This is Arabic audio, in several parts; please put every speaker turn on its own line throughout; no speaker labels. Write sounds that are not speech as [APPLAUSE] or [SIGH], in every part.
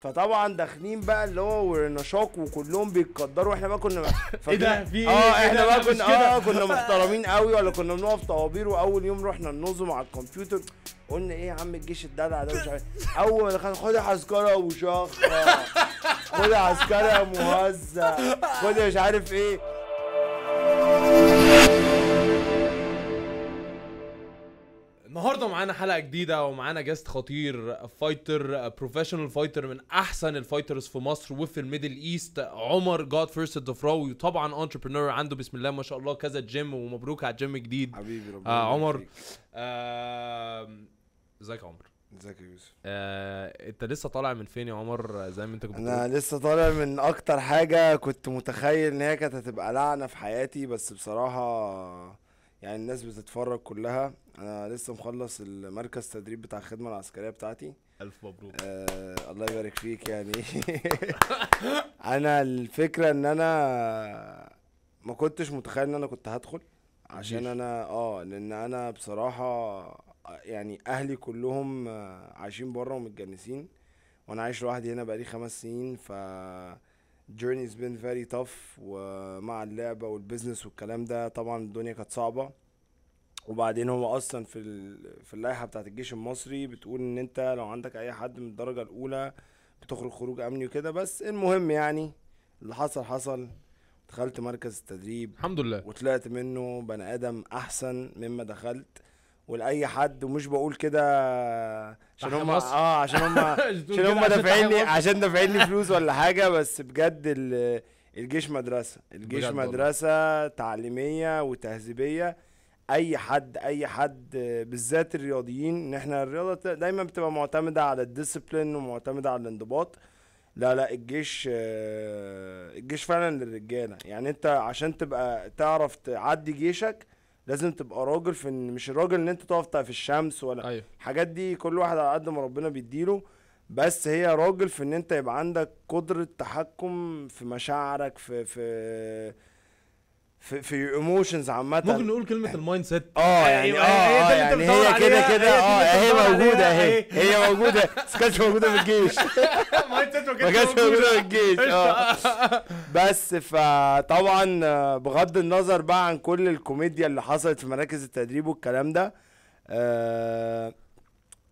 فطبعا داخلين بقى اللي هو ورنشاق وكلهم بيتقدروا احنا بقى كنا [LAUGHS] ايه ده في اه إيه احنا بقى كنا اه كنا [LAUGHS] محترمين قوي ولا كنا بنقف طوابير واول يوم رحنا ننظم على الكمبيوتر قلنا ايه يا عم الجيش الدلع ده مش عارف إيه. اول ما دخلنا خد عسكري ابو شخ خد عسكري يا مهزأ خد مش عارف ايه
النهارده معانا حلقه جديده ومعانا جاست خطير فايتر بروفيشنال فايتر من احسن الفايترز في مصر وفي الميدل ايست عمر جاد فيرست الدفراوي وطبعا انتربرنور عنده بسم الله ما شاء الله كذا جيم ومبروك على الجيم الجديد حبيبي ربنا آه عمر ازيك آه يا عمر ازيك يا يوسف آه، انت لسه طالع من فين يا عمر زي ما انت كنت انا لسه طالع
من اكتر حاجه كنت متخيل ان هي كانت هتبقى لعنه في حياتي بس بصراحه يعني الناس بتتفرج كلها انا لسه مخلص المركز تدريب بتاع الخدمه العسكريه بتاعتي الف مبروك آه الله يبارك فيك يعني [LAUGHS] انا الفكره ان انا ما كنتش متخيل ان انا كنت هدخل عشان انا اه لان انا بصراحه يعني اهلي كلهم عايشين بره ومتجنسين وانا عايش لوحدي هنا بقالي خمس سنين ف journey has been very tough ومع اللعبة والبيزنس والكلام ده طبعا الدنيا كانت صعبة وبعدين هو اصلا في ال... في اللائحة بتاعه الجيش المصري بتقول ان انت لو عندك اي حد من الدرجة الاولى بتخرج خروج امني وكده بس المهم يعني اللي حصل حصل دخلت مركز التدريب الحمد لله وطلعت منه بني ادم احسن مما دخلت ولاي حد ومش بقول كده عشان هم اه عشان هم [LAUGHS] عشان هم دافعين لي عشان دافعين لي [LAUGHS] فلوس ولا حاجه بس بجد الجيش مدرسه الجيش مدرسه تعليميه وتهذيبيه اي حد اي حد بالذات الرياضيين ان احنا الرياضه دايما بتبقى معتمده على الديسيبلين ومعتمده على الانضباط لا لا الجيش آه، الجيش فعلا للرجاله يعني انت عشان تبقى تعرف تعدي جيشك لازم تبقى راجل في ان مش الراجل ان انت تقف في الشمس ولا أيوه. الحاجات دي كل واحد على قد ما ربنا بيديله بس هي راجل في ان انت يبقى عندك قدره تحكم في مشاعرك في في في في ايموشنز عامه ممكن نقول كلمه المايند سيت اه يعني أيوه، اه اه يعني هي كده كده اه هي موجوده اهي هي موجوده بس كانتش موجوده في الجيش [LAUGHS] ما كانش موجود في الجيش [LAUGHS] اه [LAUGHS] بس فطبعا آه، بغض النظر بقى عن كل الكوميديا اللي حصلت في مراكز التدريب والكلام ده آه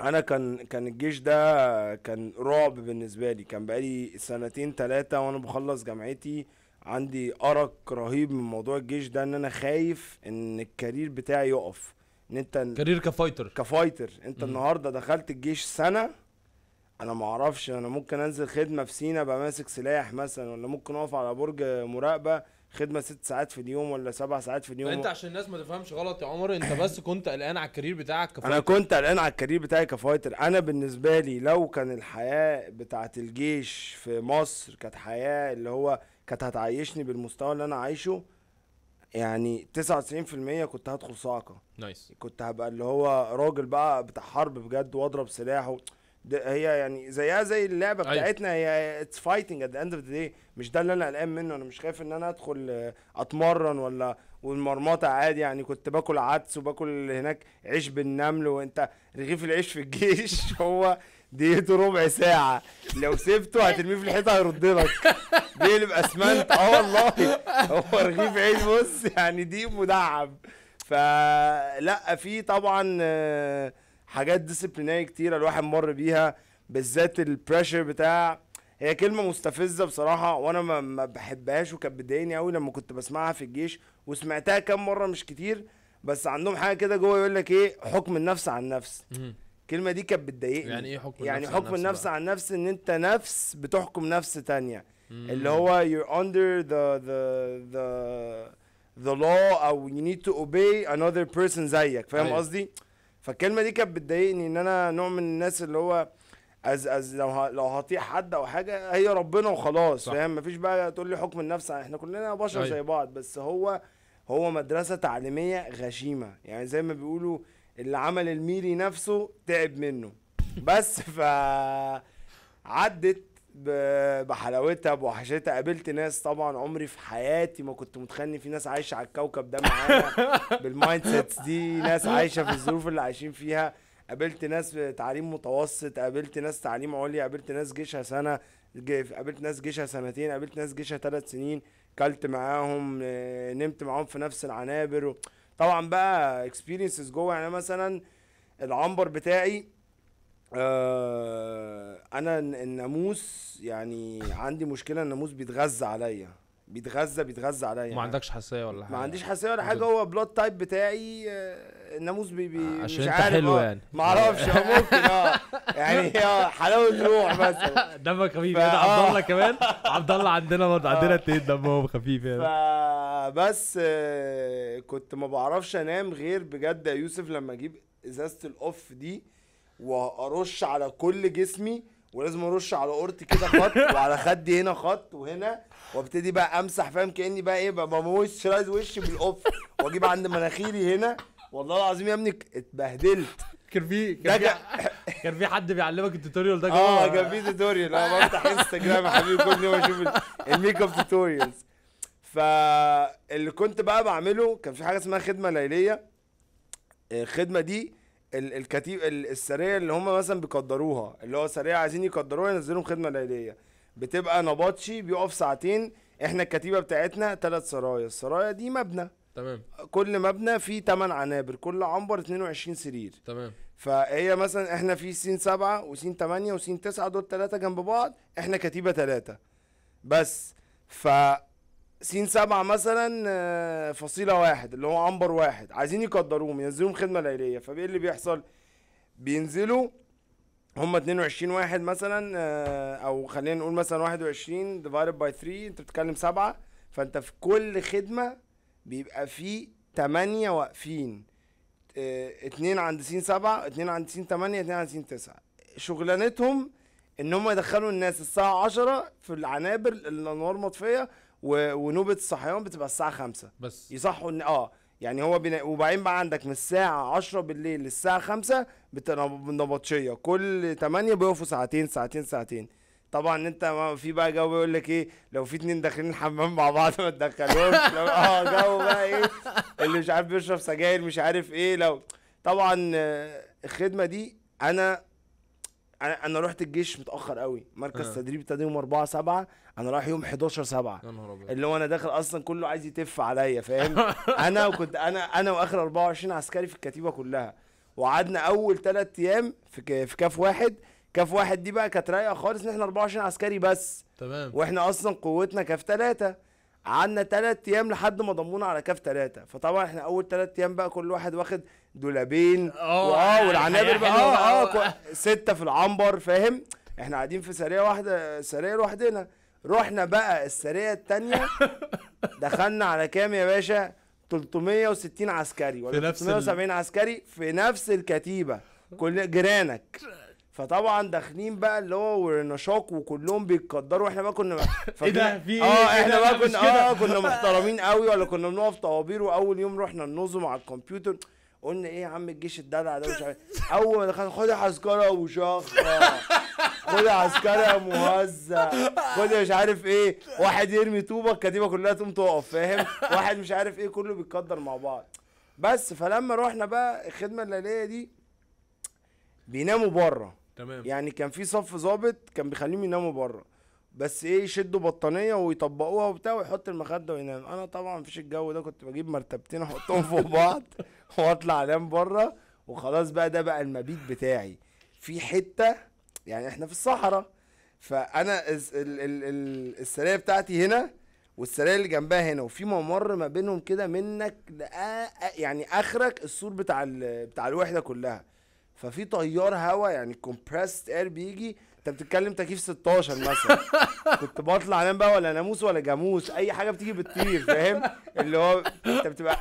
انا كان كان الجيش ده كان رعب بالنسبه لي كان بقالي سنتين ثلاثه وانا بخلص جامعتي عندي ارق رهيب من موضوع الجيش ده ان انا خايف ان الكارير بتاعي يقف ان انت كارير كفايتر كفايتر انت م. النهارده دخلت الجيش سنه انا ما اعرفش انا ممكن انزل خدمه في سينا ابقى ماسك سلاح مثلا ولا ممكن اقف على برج مراقبه خدمه ست ساعات في اليوم ولا سبع ساعات في اليوم انت
عشان الناس ما تفهمش غلط يا عمر انت بس كنت قلقان على الكارير بتاعك كفايتر انا
كنت قلقان على الكارير بتاعي كفايتر انا بالنسبه لي لو كان الحياه بتاعه الجيش في مصر كانت حياه اللي هو كانت هتعيشني بالمستوى اللي انا عايشه يعني 99% كنت هدخل صاعقه نايس كنت هبقى اللي هو راجل بقى بتاع حرب بجد واضرب سلاح و... هي يعني زيها زي اللعبه أيوة. بتاعتنا هي اتس فايتنج ات اند اوف ذا داي مش ده اللي انا قلقان منه انا مش خايف ان انا ادخل آه، اتمرن ولا والمرمطه عادي يعني كنت باكل عدس وباكل هناك عيش بالنمل وانت رغيف العيش في الجيش [LAUGHS] هو ديته ربع ساعة لو سبته هترميه في الحيطة هيرد لك بيقلب اسمنت اه والله هو رغيف عيش بص يعني دي مدعم فلا في طبعا آه حاجات ديسيبليناري كتير الواحد مر بيها بالذات البريشر بتاع هي كلمه مستفزه بصراحه وانا ما, بحبهاش وكانت بتضايقني قوي لما كنت بسمعها في الجيش وسمعتها كام مره مش كتير بس عندهم حاجه كده جوه يقول لك ايه حكم النفس عن نفس الكلمه دي كانت بتضايقني يعني ايه حكم يعني النفس حكم عن النفس عن نفس ان انت نفس بتحكم نفس تانية مم. اللي هو you're under the the the the law او you need to obey another person زيك فاهم أيوه. قصدي؟ فالكلمه دي كانت بتضايقني ان انا نوع من الناس اللي هو از از لو لو هطيع حد او حاجه هي ربنا وخلاص فاهم مفيش بقى تقول لي حكم النفس احنا كلنا بشر أيوه. زي بعض بس هو هو مدرسه تعليميه غشيمه يعني زي ما بيقولوا اللي عمل الميري نفسه تعب منه بس ف عدت بحلاوتها بوحشتها قابلت ناس طبعا عمري في حياتي ما كنت متخيل ان في ناس عايشه على الكوكب ده معايا [LAUGHS] بالمايند سيتس دي ناس عايشه في الظروف اللي عايشين فيها قابلت ناس تعليم متوسط قابلت ناس تعليم عليا قابلت ناس جيشها سنه قابلت ناس جيشها سنتين قابلت ناس جيشها ثلاث سنين كلت معاهم آه، نمت معاهم في نفس العنابر طبعا بقى اكسبيرينسز جوه يعني مثلا العنبر بتاعي آه انا الناموس يعني عندي مشكله الناموس بيتغذى عليا بيتغذى بيتغذى عليا ما يعني. عندكش
حساسيه ولا حاجه ما عنديش حساسيه ولا حاجه
هو بلود تايب بتاعي آه، الناموس بي بي آه، عشان مش عارف عشان حلو يعني ما اعرفش ممكن اه [LAUGHS] يعني, [LAUGHS] يعني اه حلاوه الروح بس
دمك خفيف يعني عبد الله كمان عبد الله عندنا برضه آه. عندنا اتنين دمهم خفيف يعني
فبس كنت ما بعرفش انام غير بجد يا يوسف لما اجيب ازازه الاوف دي وارش على كل جسمي ولازم ارش على اورتي كده خط [LAUGHS] وعلى خدي هنا خط وهنا وابتدي بقى امسح فاهم كاني بقى ايه بمويسترايز وشي بالاوف واجيب عند مناخيري هنا والله العظيم يا ابني اتبهدلت كان في كان في [LAUGHS] كان في حد بيعلمك التوتوريال ده اه كان في توتوريال انا بفتح انستجرام يا حبيبي كل يوم اشوف الميك اب توتوريالز فاللي كنت بقى بعمله كان في حاجه اسمها خدمه ليليه آه، الخدمه دي الكتيب السريه اللي هم مثلا بيقدروها اللي هو سريه عايزين يقدروها ينزلوا خدمه ليليه بتبقى نبطشي بيقف ساعتين احنا الكتيبه بتاعتنا ثلاث سرايا السرايا دي مبنى تمام كل مبنى فيه 8 عنابر كل عنبر 22 سرير تمام فهي مثلا احنا في سين 7 وسين 8 وسين 9 دول ثلاثه جنب بعض احنا كتيبه ثلاثه بس ف سين سبعة مثلا آه، فصيلة واحد اللي هو عنبر واحد عايزين يقدروهم ينزلوهم خدمة ليلية فايه اللي بيحصل بينزلوا هم 22 واحد مثلا آه، او خلينا نقول مثلا 21 ديفايد باي 3 انت بتتكلم سبعة فانت في كل خدمة بيبقى فيه 8 واقفين آه، اتنين عند سين سبعة اتنين عند سين تمانية اتنين عند سين تسعة شغلانتهم ان هم يدخلوا الناس الساعة عشرة في العنابر الانوار مطفية ونوبه الصحيان بتبقى الساعه 5 بس يصحوا ان اه يعني هو بنا... وبعدين بقى عندك من الساعه 10 بالليل للساعه 5 بالنبطشيه كل 8 بيقفوا ساعتين ساعتين ساعتين طبعا انت في بقى جو بيقول لك ايه لو في اتنين داخلين الحمام مع بعض ما لو... اه جو بقى ايه اللي مش عارف بيشرب سجاير مش عارف ايه لو طبعا آه، الخدمه دي انا انا رحت الجيش متاخر قوي مركز أه. تدريب ابتدى يوم 4 7 انا رايح يوم 11 7 يا نهار ابيض اللي هو انا داخل اصلا كله عايز يتف عليا فاهم [LAUGHS] انا وكنت انا انا واخر 24 عسكري في الكتيبه كلها وقعدنا اول ثلاث ايام في في كاف واحد كاف واحد دي بقى كانت رايقه خالص ان احنا 24 عسكري بس تمام واحنا اصلا قوتنا كاف ثلاثه قعدنا تلات ايام لحد ما ضمونا على كاف تلاتة فطبعا احنا اول تلات ايام بقى كل واحد واخد دولابين اه, آه، يعني والعنابر بقى اه اه ستة في العنبر فاهم احنا قاعدين في سرية واحدة سرية لوحدنا رحنا بقى السرية التانية [LAUGHS] دخلنا على كام يا باشا 360 عسكري ولا 370 عسكري في نفس الكتيبة كل جيرانك فطبعا داخلين بقى اللي هو ورنشاق وكلهم بيتقدروا احنا بقى كنا [LAUGHS] ايه ده في إيه؟ اه احنا بقى كنا اه كنا محترمين قوي ولا كنا بنقف طوابير واول يوم رحنا النظم على الكمبيوتر قلنا ايه يا عم الجيش الدلع ده مش عارف اول ما دخلنا خد عسكرة وشخرة خد عسكرة مهزة خد مش عارف ايه واحد يرمي طوبة الكتيبة كلها تقوم تقف فاهم واحد مش عارف ايه كله بيتقدر مع بعض بس فلما رحنا بقى الخدمة الليلية دي بيناموا بره تمام يعني كان في صف ظابط كان بيخليهم يناموا بره بس ايه يشدوا بطانيه ويطبقوها وبتاع ويحط المخده وينام انا طبعا مفيش الجو ده كنت بجيب مرتبتين احطهم فوق [LAUGHS] بعض واطلع انام بره وخلاص بقى ده بقى المبيت بتاعي في حته يعني احنا في الصحراء فانا ال ال ال بتاعتي هنا والسرايا اللي جنبها هنا وفي ممر ما بينهم كده منك يعني اخرك السور بتاع بتاع الوحده كلها ففي تيار هواء يعني كومبرست اير بيجي انت بتتكلم تكييف 16 مثلا [LAUGHS] كنت بطلع انام بقى ولا ناموس ولا جاموس اي حاجه بتيجي بتطير فاهم اللي هو انت بتبقى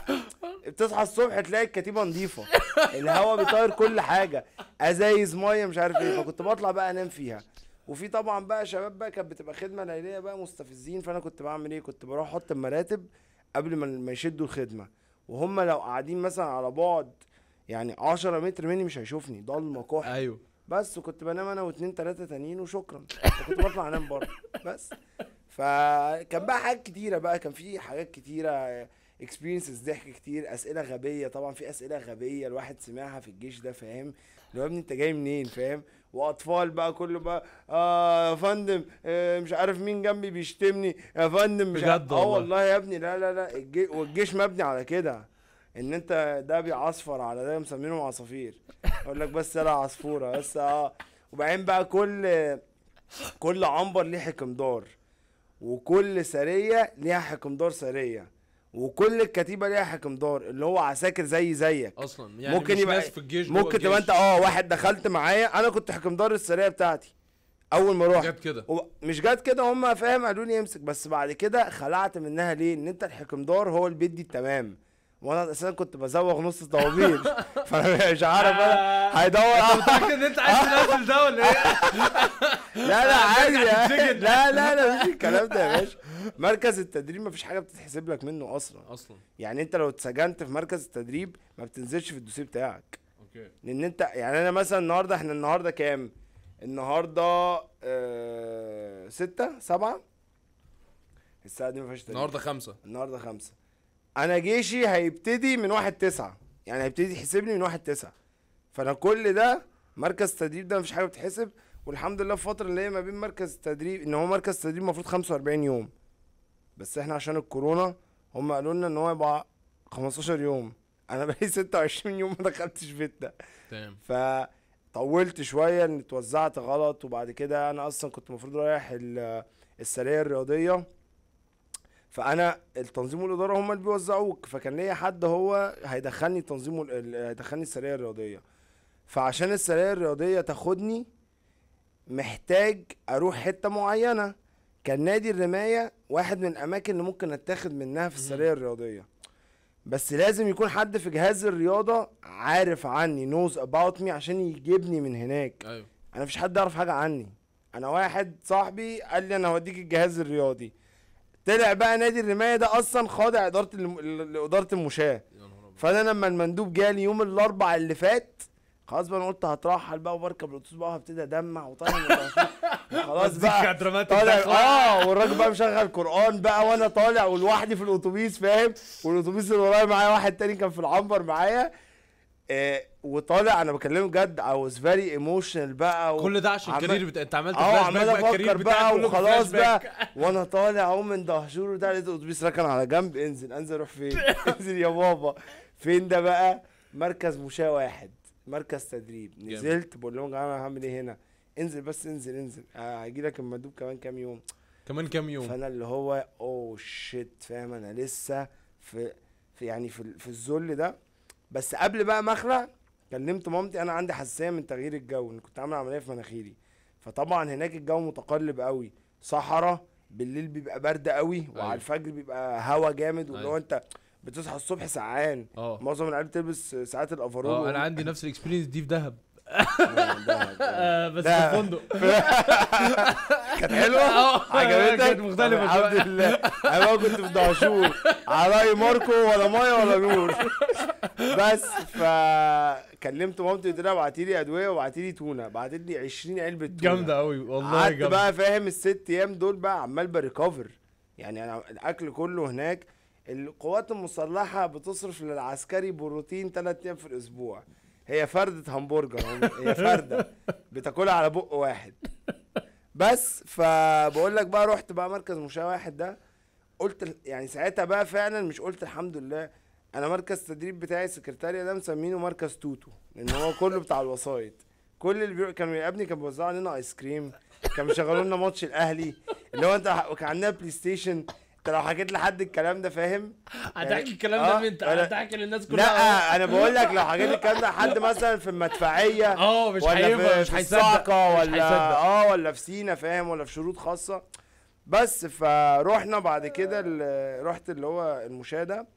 بتصحى الصبح تلاقي الكتيبه نظيفه الهواء بيطير كل حاجه ازايز ميه مش عارف ايه فكنت بطلع بقى انام فيها وفي طبعا بقى شباب بقى كانت بتبقى خدمه ليليه بقى مستفزين فانا كنت بعمل ايه كنت بروح احط المراتب قبل ما يشدوا الخدمه وهم لو قاعدين مثلا على بعد يعني 10 متر مني مش هيشوفني ضلمه كحل ايوه بس وكنت بنام انا واتنين تلاته تانيين وشكرا [LAUGHS] كنت بطلع انام بره بس فكان بقى حاجات كتيره بقى كان في حاجات كتيره اكسبيرينسز ضحك كتير اسئله غبيه طبعا في اسئله غبيه الواحد سمعها في الجيش ده فاهم اللي هو ابني انت جاي منين فاهم واطفال بقى كله بقى اه يا فندم آه مش عارف مين جنبي بيشتمني يا فندم مش بجد اه والله يا ابني لا لا لا الجي والجيش مبني على كده ان انت ده بيعصفر على ده مسمينهم عصافير اقول لك بس انا عصفوره بس اه وبعدين بقى كل كل عنبر ليه حكمدار وكل سريه ليها حكمدار سريه وكل الكتيبه ليها حكمدار اللي هو عساكر زي زيك
اصلا يعني ممكن يبقى ناس في الجيش ممكن تبقى انت
اه واحد دخلت معايا انا كنت حكمدار السريه بتاعتي اول ما رحت جت كده مش جت كده هم فاهم قالوا لي امسك بس بعد كده خلعت منها ليه ان انت الحكمدار هو اللي بيدي التمام وانا اساسا كنت بزوغ نص الطوابير [LAUGHS] فانا مش عارف انا آه. هيدور على متاكد انت عايز
تنزل ده ولا ايه؟ [LAUGHS] لا لا عادي يعني. لا لا لا مفيش الكلام ده يا باشا
مركز التدريب مفيش حاجه بتتحسب لك منه اصلا اصلا يعني انت لو اتسجنت في مركز التدريب ما بتنزلش في الدوسيه بتاعك اوكي لان انت يعني انا مثلا النهارده احنا النهارده كام؟ النهارده آه، ستة سبعة الساعة دي ما فيهاش
النهارده خمسة النهارده خمسة
انا جيشي هيبتدي من واحد تسعة يعني هيبتدي يحسبني من واحد تسعة فانا كل ده مركز تدريب ده مفيش حاجه بتحسب والحمد لله في الفتره اللي هي ما بين مركز التدريب ان هو مركز التدريب المفروض 45 يوم بس احنا عشان الكورونا هم قالوا لنا ان هو يبقى 15 يوم انا بقالي 26 يوم ما دخلتش بيتنا تمام فطولت شويه ان اتوزعت غلط وبعد كده انا اصلا كنت المفروض رايح السريه الرياضيه فانا التنظيم والاداره هم اللي بيوزعوك فكان ليا حد هو هيدخلني التنظيم هيدخلني السريه الرياضيه فعشان السريه الرياضيه تاخدني محتاج اروح حته معينه كان نادي الرمايه واحد من الاماكن اللي ممكن اتاخد منها في السريه الرياضيه بس لازم يكون حد في جهاز الرياضه عارف عني نوز اباوت مي عشان يجيبني من هناك ايوه انا مفيش حد يعرف حاجه عني انا واحد صاحبي قال لي انا هوديك الجهاز الرياضي طلع بقى نادي الرمايه ده اصلا خاضع اداره اداره المشاه فانا لما المندوب جالي يوم الاربع اللي فات خلاص بقى انا قلت هترحل بقى وبركب الاتوبيس بقى وهبتدي ادمع وطالع [LAUGHS]
خلاص بقى طالع اه
والراجل بقى مشغل قران بقى وانا طالع ولوحدي في الاتوبيس فاهم والاتوبيس اللي ورايا معايا واحد تاني كان في العنبر معايا آه وطالع انا بكلمه جد اي واز فيري ايموشنال بقى و... كل ده عشان الكارير كارير بتا... انت عملت اه عمال افكر بقى وخلاص بقى [LAUGHS] وانا طالع اهو من دهشور وبتاع لقيت الاتوبيس ركن على جنب انزل انزل اروح فين [LAUGHS] انزل يا بابا فين ده بقى مركز مشاة واحد مركز
تدريب نزلت
بقول لهم يا جماعه انا هعمل ايه هنا انزل بس انزل انزل آه، هيجي لك المندوب كمان كام يوم
كمان كام يوم
فانا اللي هو اوه oh شيت فاهم انا لسه في, في يعني في, في الذل ده بس قبل بقى ما اخلع كلمت مامتي انا عندي حساسيه من تغيير الجو انا كنت عامل عمليه في مناخيري فطبعا هناك الجو متقلب قوي صحراء بالليل بيبقى برد قوي أيوة. وعلى الفجر بيبقى هوا جامد واللي هو أيوة. انت بتصحى الصبح سعان آه. معظم العيال بتلبس ساعات الافرول اه انا
عندي نفس الاكسبيرينس دي في دهب آه، بس في الفندق [LAUGHS] كانت حلوه [LAUGHS] عجبتك كانت مختلفه الحمد لله انا بقى كنت في دهشور علي ماركو
ولا ميه ولا نور بس فكلمت مامتي قلت لها ابعتي لي ادويه وابعتي لي تونه بعتت لي 20 علبه تونه جامده
قوي والله قعدت بقى
فاهم الست ايام دول بقى عمال بريكفر يعني انا الاكل كله هناك القوات المسلحه بتصرف للعسكري بروتين ثلاث ايام في الاسبوع هي فردة همبرجر هي فردة بتاكلها على بق واحد بس فبقول لك بقى رحت بقى مركز مشاة واحد ده قلت يعني ساعتها بقى فعلا مش قلت الحمد لله انا مركز التدريب بتاعي السكرتارية ده مسمينه مركز توتو لان هو كله بتاع الوسايط كل اللي بي... كان ابني كان بيوزع علينا ايس كريم كان بيشغلوا لنا ماتش الاهلي اللي هو انت كان عندنا بلاي ستيشن انت لو حكيت لحد الكلام ده فاهم هتحكي يعني الكلام ده آه انت هتحكي للناس كلها لا انا بقول لك لو حكيت الكلام ده لحد مثلا في المدفعيه [LAUGHS] اه مش في مش هيصدق ولا اه ولا في سينا فاهم ولا في شروط خاصه بس فروحنا بعد كده رحت اللي هو المشاهده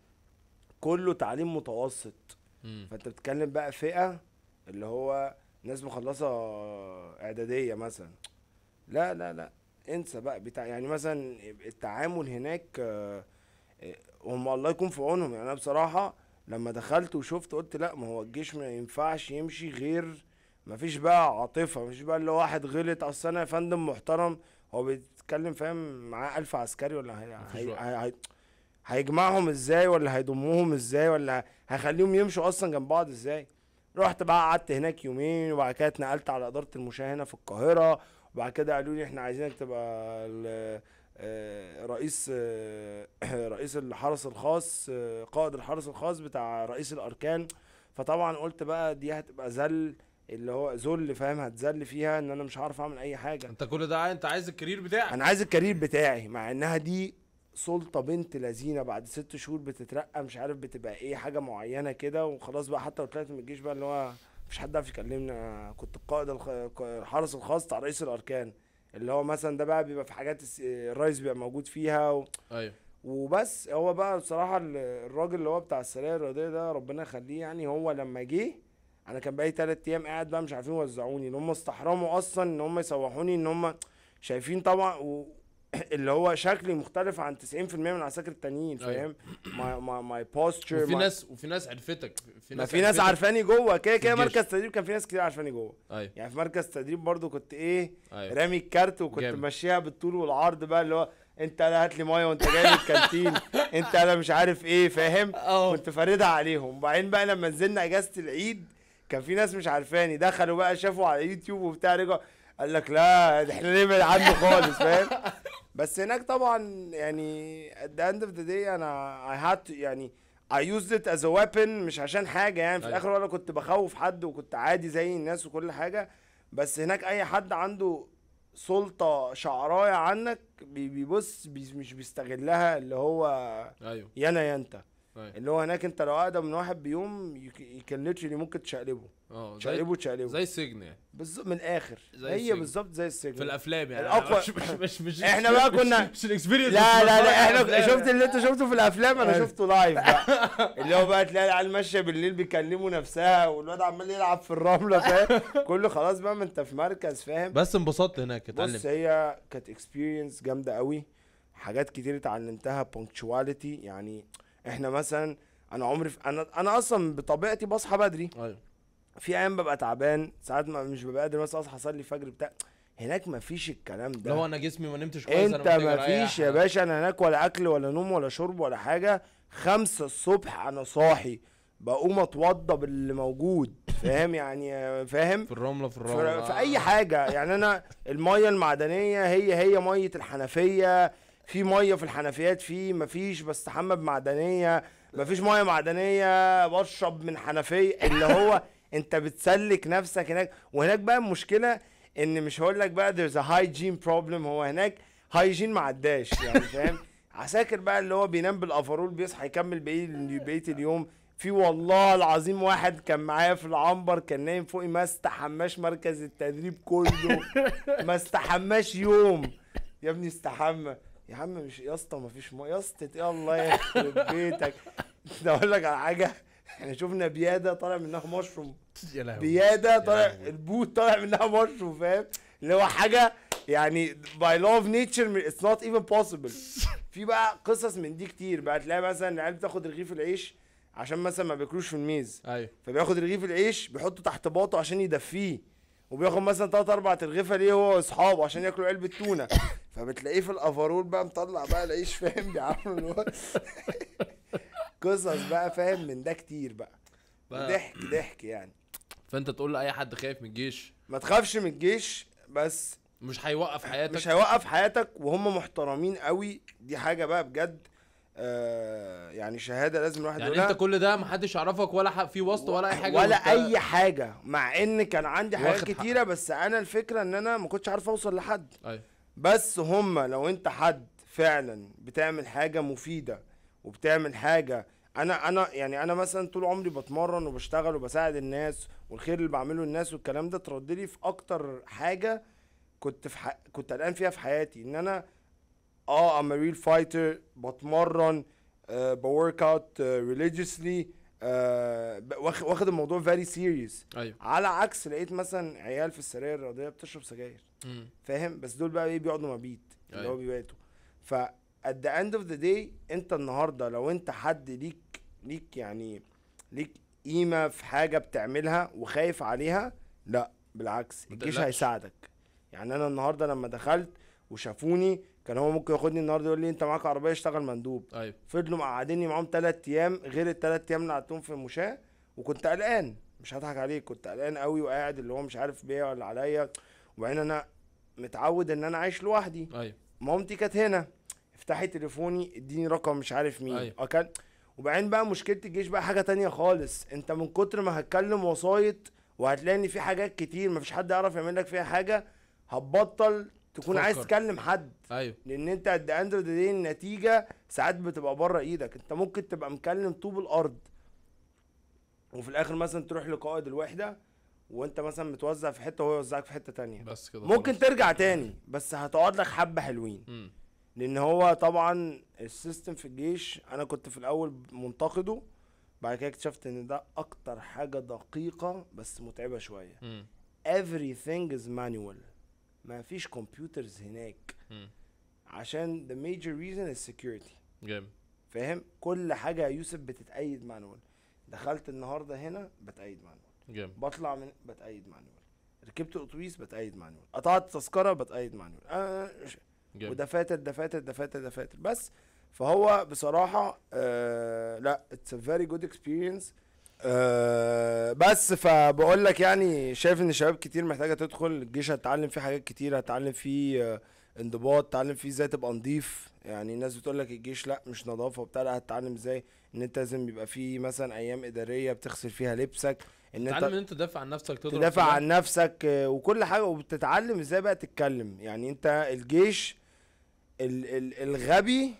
كله تعليم متوسط فانت بتتكلم بقى فئه اللي هو ناس مخلصه اعداديه مثلا لا لا لا انسى بقى بتاع يعني مثلا التعامل هناك آه، هم الله يكون في عونهم يعني انا بصراحه لما دخلت وشفت قلت لا ما هو الجيش ما ينفعش يمشي غير ما فيش بقى عاطفه ما فيش بقى اللي واحد غلط اصل انا يا فندم محترم هو بيتكلم فاهم معاه ألف عسكري ولا هي... هي... هي... هيجمعهم ازاي ولا هيضمهم ازاي ولا هيخليهم يمشوا اصلا جنب بعض ازاي رحت بقى قعدت هناك يومين وبعد كده اتنقلت على اداره المشاه هنا في القاهره وبعد كده قالوا لي احنا عايزينك تبقى آه، رئيس آه، [CLEARS THROAT] رئيس الحرس الخاص آه، قائد الحرس الخاص بتاع رئيس الاركان فطبعا قلت بقى دي هتبقى ذل اللي هو ذل فاهم هتذل فيها ان انا مش هعرف اعمل اي حاجه انت
كل ده انت عايز الكارير بتاعك انا عايز
الكارير بتاعي مع انها دي سلطه بنت لذينه بعد ست شهور بتترقى مش عارف بتبقى ايه حاجه معينه كده وخلاص بقى حتى لو طلعت من الجيش بقى اللي هو مفيش حد عارف يكلمني كنت القائد الحرس الخاص بتاع رئيس الاركان اللي هو مثلا ده بقى بيبقى في حاجات الرئيس بيبقى موجود فيها و... ايوه وبس هو بقى بصراحه الراجل اللي هو بتاع السريه الرياضيه ده ربنا يخليه يعني هو لما جه انا كان بقى ثلاث ايام قاعد بقى مش عارفين يوزعوني ان هم استحرموا اصلا ان هم يسوحوني ان هم شايفين طبعا و... اللي هو شكلي مختلف عن 90% من العساكر التانيين أيوة. فاهم ماي بوستشر وفي ناس
وفي ناس عرفتك في ناس في ناس عارفاني جوه كده كده مركز
تدريب كان في ناس كتير عارفاني جوه أيوة. يعني في مركز تدريب برضو كنت ايه أيوة. رامي الكارت وكنت جامد. ماشيها بالطول والعرض بقى اللي هو انت لا هات لي ميه وانت جاي الكانتين [LAUGHS] انت انا مش عارف ايه فاهم أه. كنت فاردها عليهم وبعدين بقى لما نزلنا اجازه العيد كان في ناس مش عارفاني دخلوا بقى شافوا على يوتيوب وبتاع رجعوا قال لك لا احنا نبعد عنه خالص فاهم [LAUGHS] بس هناك طبعا يعني at the end of the day انا I had to يعني I used it as a weapon مش عشان حاجه يعني في أيوة. الاخر ولا كنت بخوف حد وكنت عادي زي الناس وكل حاجه بس هناك اي حد عنده سلطه شعرايه عنك بيبص بي مش بيستغلها اللي هو ايوه انا يا انت أيه. اللي هو هناك انت لو اقدم من واحد بيوم يمكن ليترلي ممكن تشقلبه
اه تشقلبه تشقلبه زي السجن يعني بالظبط من الاخر هي بالظبط زي السجن في الافلام يعني الاقوى مش مش مش, احنا بقى كنا مش الاكسبيرينس لا لا لا احنا شفت يعني.
اللي انت شفته في الافلام انا شفته لايف بقى [LAUGHS] اللي هو بقى تلاقي العيال ماشيه بالليل بيكلموا نفسها والواد عمال يلعب في الرمله فاهم [LAUGHS] كله خلاص بقى ما انت في مركز فاهم بس
انبسطت هناك اتعلمت بس هي كانت
اكسبيرينس جامده قوي حاجات كتير اتعلمتها بونكتشواليتي يعني احنا مثلا انا عمري في انا انا اصلا بطبيعتي بصحى بدري ايوه في ايام ببقى تعبان ساعات ما مش ببقى قادر مثلا اصحى اصلي الفجر بتاع هناك مفيش الكلام ده لو انا
جسمي ما نمتش كويس انت مفيش يا باشا
انا هناك ولا اكل ولا نوم ولا شرب ولا حاجه خمسة الصبح انا صاحي بقوم اتوضى باللي موجود فاهم يعني فاهم
في الرمله في الرمله في, في
اي حاجه يعني انا الميه المعدنيه هي هي ميه الحنفيه في ميه في الحنفيات في مفيش بستحمى بمعدنيه مفيش ميه معدنيه بشرب من حنفيه اللي هو [LAUGHS] انت بتسلك نفسك هناك وهناك بقى المشكله ان مش هقول لك بقى there's a hygiene problem هو هناك هايجين ما عداش يعني فاهم [LAUGHS] عساكر بقى اللي هو بينام بالافرول بيصحى يكمل بقيه بقيه اليوم في والله العظيم واحد كان معايا في العنبر كان نايم فوقي ما استحماش مركز التدريب كله [LAUGHS] ما استحماش يوم يا ابني استحمى يا عم مش يا اسطى مفيش ميه يا اسطى الله يخرب بيتك ده [LAUGHS] اقول لك على حاجه احنا شفنا بياده طالع منها مشروم [LAUGHS] بياده طالع البوت طالع منها مشروم فاهم اللي هو حاجه يعني باي لاف نيتشر اتس نوت ايفن بوسيبل في بقى قصص من دي كتير بقى تلاقي مثلا العيال بتاخد رغيف العيش عشان مثلا ما بياكلوش في الميز ايوه فبياخد رغيف العيش بيحطه تحت باطه عشان يدفيه وبياخد مثلا تلات اربع ترغيفه ليه هو واصحابه عشان ياكلوا علبه تونه [LAUGHS] فبتلاقيه في الافارول بقى مطلع بقى العيش فاهم بيعمل [LAUGHS] قصص بقى فاهم من ده كتير بقى
ضحك ضحك يعني فانت تقول لاي حد خايف من الجيش ما تخافش من الجيش بس مش هيوقف حياتك مش هيوقف حياتك
وهم محترمين قوي دي حاجه بقى بجد آه، يعني شهاده لازم الواحد يعني انت كل
ده محدش يعرفك ولا في وسط ولا اي حاجه ولا اي حاجه مع ان كان
عندي حاجات كتيره حق. بس انا الفكره ان انا ما كنتش عارف اوصل لحد أي. أيوة. بس هما لو انت حد فعلا بتعمل حاجه مفيده وبتعمل حاجه انا انا يعني انا مثلا طول عمري بتمرن وبشتغل وبساعد الناس والخير اللي بعمله للناس والكلام ده ترد لي في اكتر حاجه كنت في ح... كنت قلقان فيها في حياتي ان انا اه ام ريل فايتر بتمرن آه بورك اوت ريليجيوسلي واخد الموضوع فيري سيريس ايوه على عكس لقيت مثلا عيال في السرايا الرياضيه بتشرب سجاير فاهم بس دول بقى ايه بيقعدوا مبيت أيوة. اللي هو أيوه. بيباتوا ف at the end of the day انت النهارده لو انت حد ليك ليك يعني ليك قيمه في حاجه بتعملها وخايف عليها لا بالعكس الجيش هيساعدك يعني انا النهارده لما دخلت وشافوني كان هو ممكن ياخدني النهارده يقول لي انت معاك عربيه اشتغل مندوب ايوه فضلوا مقعديني معاهم ثلاث ايام غير الثلاث ايام اللي قعدتهم في المشاه وكنت قلقان مش هضحك عليك كنت قلقان قوي وقاعد اللي هو مش عارف بيا ولا عليا وبعدين انا متعود ان انا عايش لوحدي ايوه مامتي كانت هنا افتحي تليفوني اديني رقم مش عارف مين ايوه أكل وبعدين بقى مشكله الجيش بقى حاجه تانية خالص انت من كتر ما هتكلم وسايط وهتلاقي ان في حاجات كتير مفيش حد يعرف يعمل لك فيها حاجه هتبطل تكون تفكر. عايز تكلم حد ايوه لان انت قد اند دي النتيجه ساعات بتبقى بره ايدك انت ممكن تبقى مكلم طوب الارض وفي الاخر مثلا تروح لقائد الوحده وانت مثلا متوزع في حته وهو يوزعك في حته تانية بس كده ممكن خلاص. ترجع تاني بس هتقعد لك حبه حلوين م. لان هو طبعا السيستم في الجيش انا كنت في الاول منتقده بعد كده اكتشفت ان ده اكتر حاجه دقيقه بس متعبه شويه م. everything is manual ما فيش كمبيوترز هناك م. عشان ذا ميجر ريزن السكيورتي جامد فاهم كل حاجه يا يوسف بتتأيد مانوال دخلت النهارده هنا بتأيد مانوال جامد بطلع من بتأيد مانوال ركبت اتوبيس بتأيد مانوال قطعت تذكره بتأيد مانوال آه ودفاتر دفاتر دفاتر دفاتر بس فهو بصراحه آه لا اتس ا فيري جود اكسبيرينس أه بس فبقول لك يعني شايف ان شباب كتير محتاجه تدخل الجيش هتتعلم فيه حاجات كتير هتتعلم فيه آه، انضباط تتعلم فيه ازاي تبقى نضيف يعني الناس بتقول لك الجيش لا مش نظافه وبتاع لا هتتعلم ازاي ان انت لازم يبقى فيه مثلا ايام اداريه بتغسل فيها لبسك ان انت ان انت تدافع عن نفسك تضرب تدافع عن نفسك آه، وكل حاجه وبتتعلم ازاي بقى تتكلم يعني انت الجيش ال ال الغبي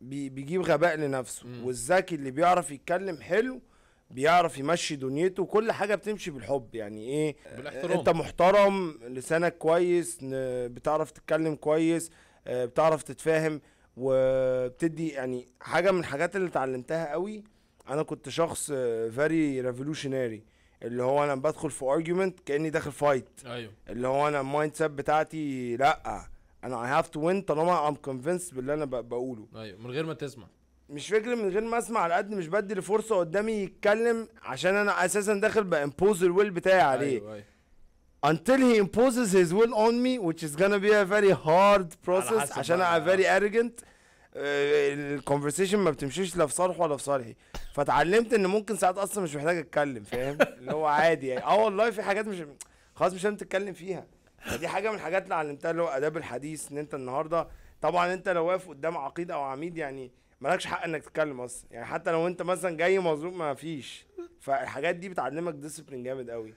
بيجيب غباء لنفسه والذكي اللي بيعرف يتكلم حلو بيعرف يمشي دنيته كل حاجه بتمشي بالحب يعني ايه بالاحترام انت محترم لسانك كويس بتعرف تتكلم كويس آه، بتعرف تتفاهم وبتدي يعني حاجه من الحاجات اللي اتعلمتها قوي انا كنت شخص فيري آه، ريفولوشنري اللي هو انا بدخل في ارجيومنت كاني داخل فايت ايوه اللي هو انا المايند سيت بتاعتي لا انا اي هاف تو وين طالما ام كونفينس باللي انا بقوله
ايوه من غير ما تسمع
مش فاكر من غير ما اسمع على قد مش بدي الفرصه قدامي يتكلم عشان انا اساسا داخل بامبوز الويل بتاعي أيوة، عليه أيوة أيوة. until he imposes his will on me which is gonna be a very hard process عشان انا very آه. arrogant آه، الكونفرسيشن ما بتمشيش لا في صالحه ولا في صالحي فتعلمت ان ممكن ساعات اصلا مش محتاج اتكلم فاهم اللي هو عادي يعني اه والله في حاجات مش خلاص مش لازم تتكلم فيها فدي حاجه من الحاجات اللي علمتها اللي هو اداب الحديث ان انت النهارده طبعا انت لو واقف قدام عقيد او عميد يعني مالكش حق انك تتكلم اصلا يعني حتى لو انت مثلا جاي مظلوم ما فيش فالحاجات دي بتعلمك ديسيبلين جامد قوي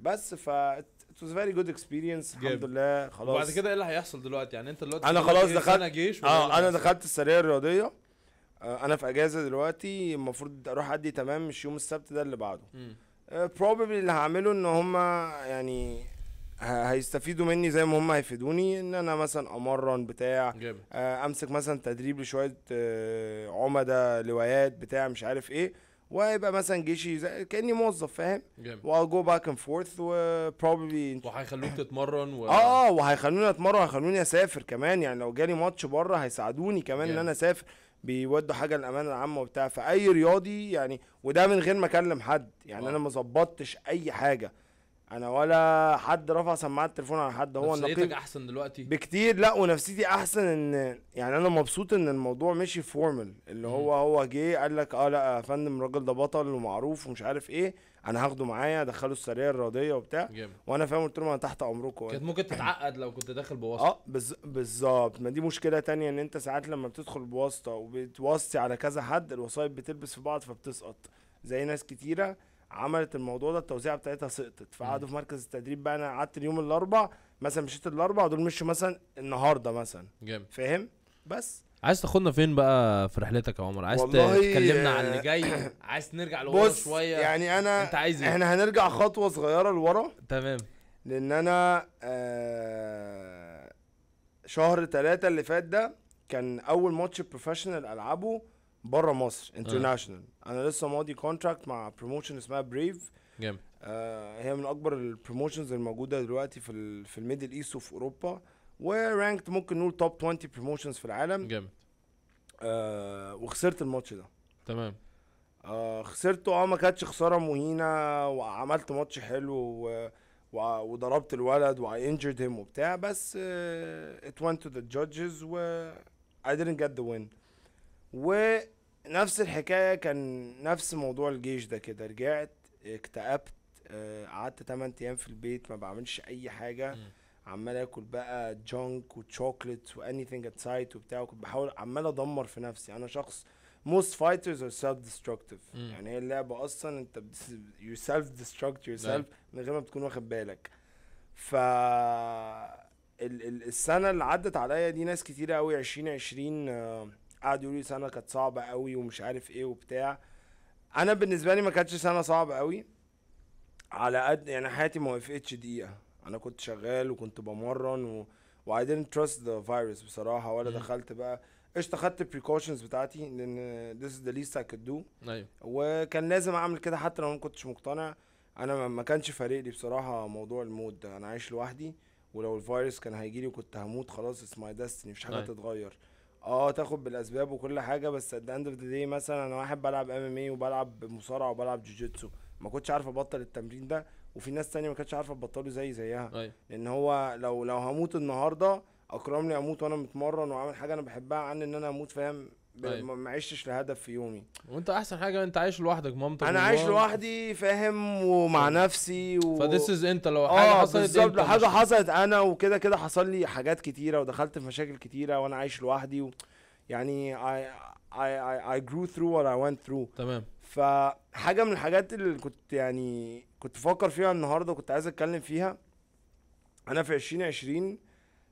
بس ف ات واز فيري جود اكسبيرينس الحمد لله خلاص وبعد كده ايه اللي هيحصل دلوقتي
يعني انت دلوقتي انا خلاص دخلت انا جيش اه انا دخلت
السريه الرياضيه آه، انا في اجازه دلوقتي المفروض اروح ادي تمام مش يوم السبت ده اللي بعده بروبلي آه، اللي هعمله ان هما يعني هيستفيدوا مني زي ما هم هيفيدوني ان انا مثلا امرن بتاع آه امسك مثلا تدريب لشويه آه، عمدة لوايات بتاع مش عارف ايه وهيبقى مثلا جيشي زي كاني موظف فاهم وايل جو باك اند فورث
وبروبلي وهيخلوك تتمرن و... اه
وهيخلوني اتمرن وهيخلوني اسافر كمان يعني لو جالي ماتش بره هيساعدوني كمان جامد. ان انا اسافر بيودوا حاجه للامانه العامه وبتاع فاي رياضي يعني وده من غير ما اكلم حد يعني آه. انا ما ظبطتش اي حاجه انا ولا حد رفع سماعه التليفون على حد هو نفسيتك احسن دلوقتي بكتير لا ونفسيتي احسن ان يعني انا مبسوط ان الموضوع مشي فورمال اللي هو م. هو جه قال لك اه لا يا فندم الراجل ده بطل ومعروف ومش عارف ايه انا هاخده معايا ادخله السريه الرياضيه وبتاع جيب. وانا فاهم قلت لهم انا تحت امركم كانت ممكن
تتعقد لو كنت داخل بواسطه اه
بالظبط ما دي مشكله تانية ان انت ساعات لما بتدخل بواسطه وبتوصي على كذا حد الوصايب بتلبس في بعض فبتسقط زي ناس كتيره عملت الموضوع ده التوزيعه بتاعتها سقطت فقعدوا في مركز التدريب بقى انا قعدت اليوم الاربع مثلا مشيت الاربع دول مشوا مثلا النهارده مثلا جامد فاهم بس
عايز تاخدنا فين بقى في رحلتك يا عمر عايز تكلمنا عن اللي آه، جاي [COUGHS] عايز نرجع لورا شويه يعني انا انت عايز إيه؟ احنا هنرجع خطوه
صغيره لورا تمام لان انا آه شهر ثلاثة اللي فات ده كان اول ماتش بروفيشنال العبه بره مصر انترناشونال آه. انا لسه ماضي كونتراكت مع بروموشن اسمها بريف جامد آه هي من اكبر البروموشنز الموجوده دلوقتي في في الميدل ايست وفي اوروبا ورانكت ممكن نقول توب 20 بروموشنز في العالم جامد آه وخسرت الماتش ده تمام آه خسرته اه ما كانتش خساره مهينه وعملت ماتش حلو و وضربت الولد واي انجرد هيم وبتاع بس ات ونت تو ذا جادجز و اي didnt get the win و نفس الحكايه كان نفس موضوع الجيش ده كده رجعت اكتئبت آه، قعدت 8 ايام في البيت ما بعملش اي حاجه عمال اكل بقى جونك وتشوكلت واني ثينج ات سايت وبتاع وكنت بحاول عمال ادمر في نفسي انا شخص موست فايترز ار سيلف ديستركتيف يعني هي اللعبه اصلا انت يو سيلف ديستركت يور سيلف من غير ما تكون واخد بالك ف السنه اللي عدت عليا دي ناس كتيره قوي 2020 آه قعدوا يقولوا لي سنه كانت صعبه قوي ومش عارف ايه وبتاع انا بالنسبه لي ما كانتش سنه صعبه قوي على قد يعني حياتي ما وقفتش دقيقه انا كنت شغال وكنت بمرن و و I didn't trust the virus بصراحه ولا دخلت بقى قشطه خدت precautions بتاعتي لان this is the least I could do ايوه وكان لازم اعمل كده حتى لو ما كنتش مقتنع انا ما كانش فارق لي بصراحه موضوع الموت ده انا عايش لوحدي ولو الفيروس كان هيجي لي وكنت هموت خلاص اتس ماي ديستني مفيش حاجه أيوه. تتغير اه تاخد بالاسباب وكل حاجه بس at the end of the day مثلا انا واحد بلعب ام ام اي وبلعب مصارعه وبلعب جوجيتسو ما كنتش عارف ابطل التمرين ده وفي ناس تانية ما كانتش عارفه تبطله زي زيها أيوة. لان هو لو لو هموت النهارده اكرم لي اموت وانا متمرن وعامل حاجه انا بحبها عن ان انا اموت فاهم طيب. ما عشتش لهدف في يومي وانت احسن حاجه
انت عايش لوحدك مامتك انا عايش لوحدي فاهم ومع طيب. نفسي و... فديس از انت لو آه، حاجه آه حصلت بالظبط حاجه
حصلت انا وكده كده حصل لي حاجات كتيره ودخلت في مشاكل كتيره وانا عايش لوحدي و... يعني I, I, I, جرو grew through what I went through تمام فحاجه من الحاجات اللي كنت يعني كنت بفكر فيها النهارده وكنت عايز اتكلم فيها انا في 2020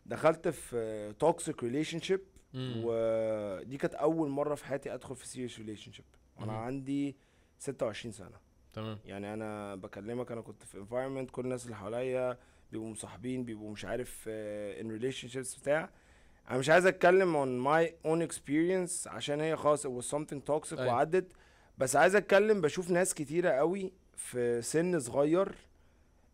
دخلت في توكسيك ريليشن شيب ودي كانت اول مره في حياتي ادخل في سيريس ريليشن شيب وانا عندي 26 سنه تمام يعني انا بكلمك انا كنت في انفايرمنت كل الناس اللي حواليا بيبقوا مصاحبين بيبقوا مش عارف ان ريليشن شيبس بتاع انا مش عايز اتكلم اون ماي اون اكسبيرينس عشان هي خلاص it was something أيوة. وعدت بس عايز اتكلم بشوف ناس كتيره قوي في سن صغير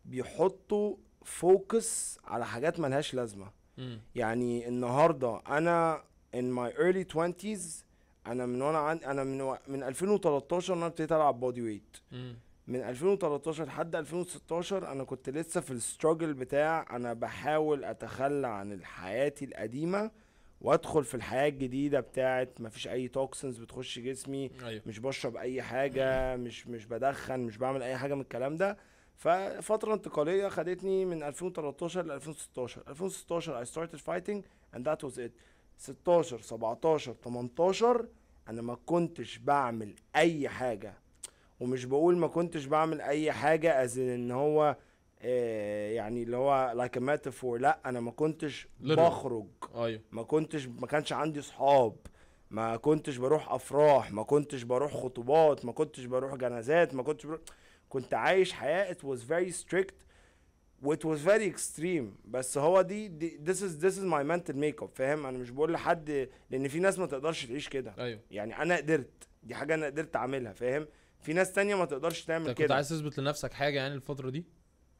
بيحطوا فوكس على حاجات ملهاش لازمه م. يعني النهارده انا in my early 20s انا من وانا عن... انا من و... من 2013 انا ابتديت العب بودي ويت من 2013 لحد 2016 انا كنت لسه في الستراجل بتاع انا بحاول اتخلى عن حياتي القديمه وادخل في الحياه الجديده بتاعت مفيش اي توكسنز بتخش جسمي أيوه. مش بشرب اي حاجه مش مش بدخن مش بعمل اي حاجه من الكلام ده ففتره انتقاليه خدتني من 2013 ل 2016 2016 I started fighting and that was it 16 17 18 انا ما كنتش بعمل اي حاجه ومش بقول ما كنتش بعمل اي حاجه از ان هو آه، يعني اللي هو لايك ميتافور لا انا ما كنتش بخرج أيوه. ما كنتش ما كانش عندي صحاب ما كنتش بروح افراح ما كنتش بروح خطوبات ما كنتش بروح جنازات ما كنتش بروح كنت عايش حياه ات واز فيري ستريكت وات واز فيري اكستريم بس هو دي ذس از ذس از ماي منتال ميك اب فاهم انا مش بقول لحد لان في ناس ما تقدرش تعيش كده ايوه يعني انا قدرت دي حاجه انا قدرت اعملها فاهم في ناس تانية ما تقدرش تعمل كده كنت عايز
تثبت لنفسك حاجه يعني الفتره دي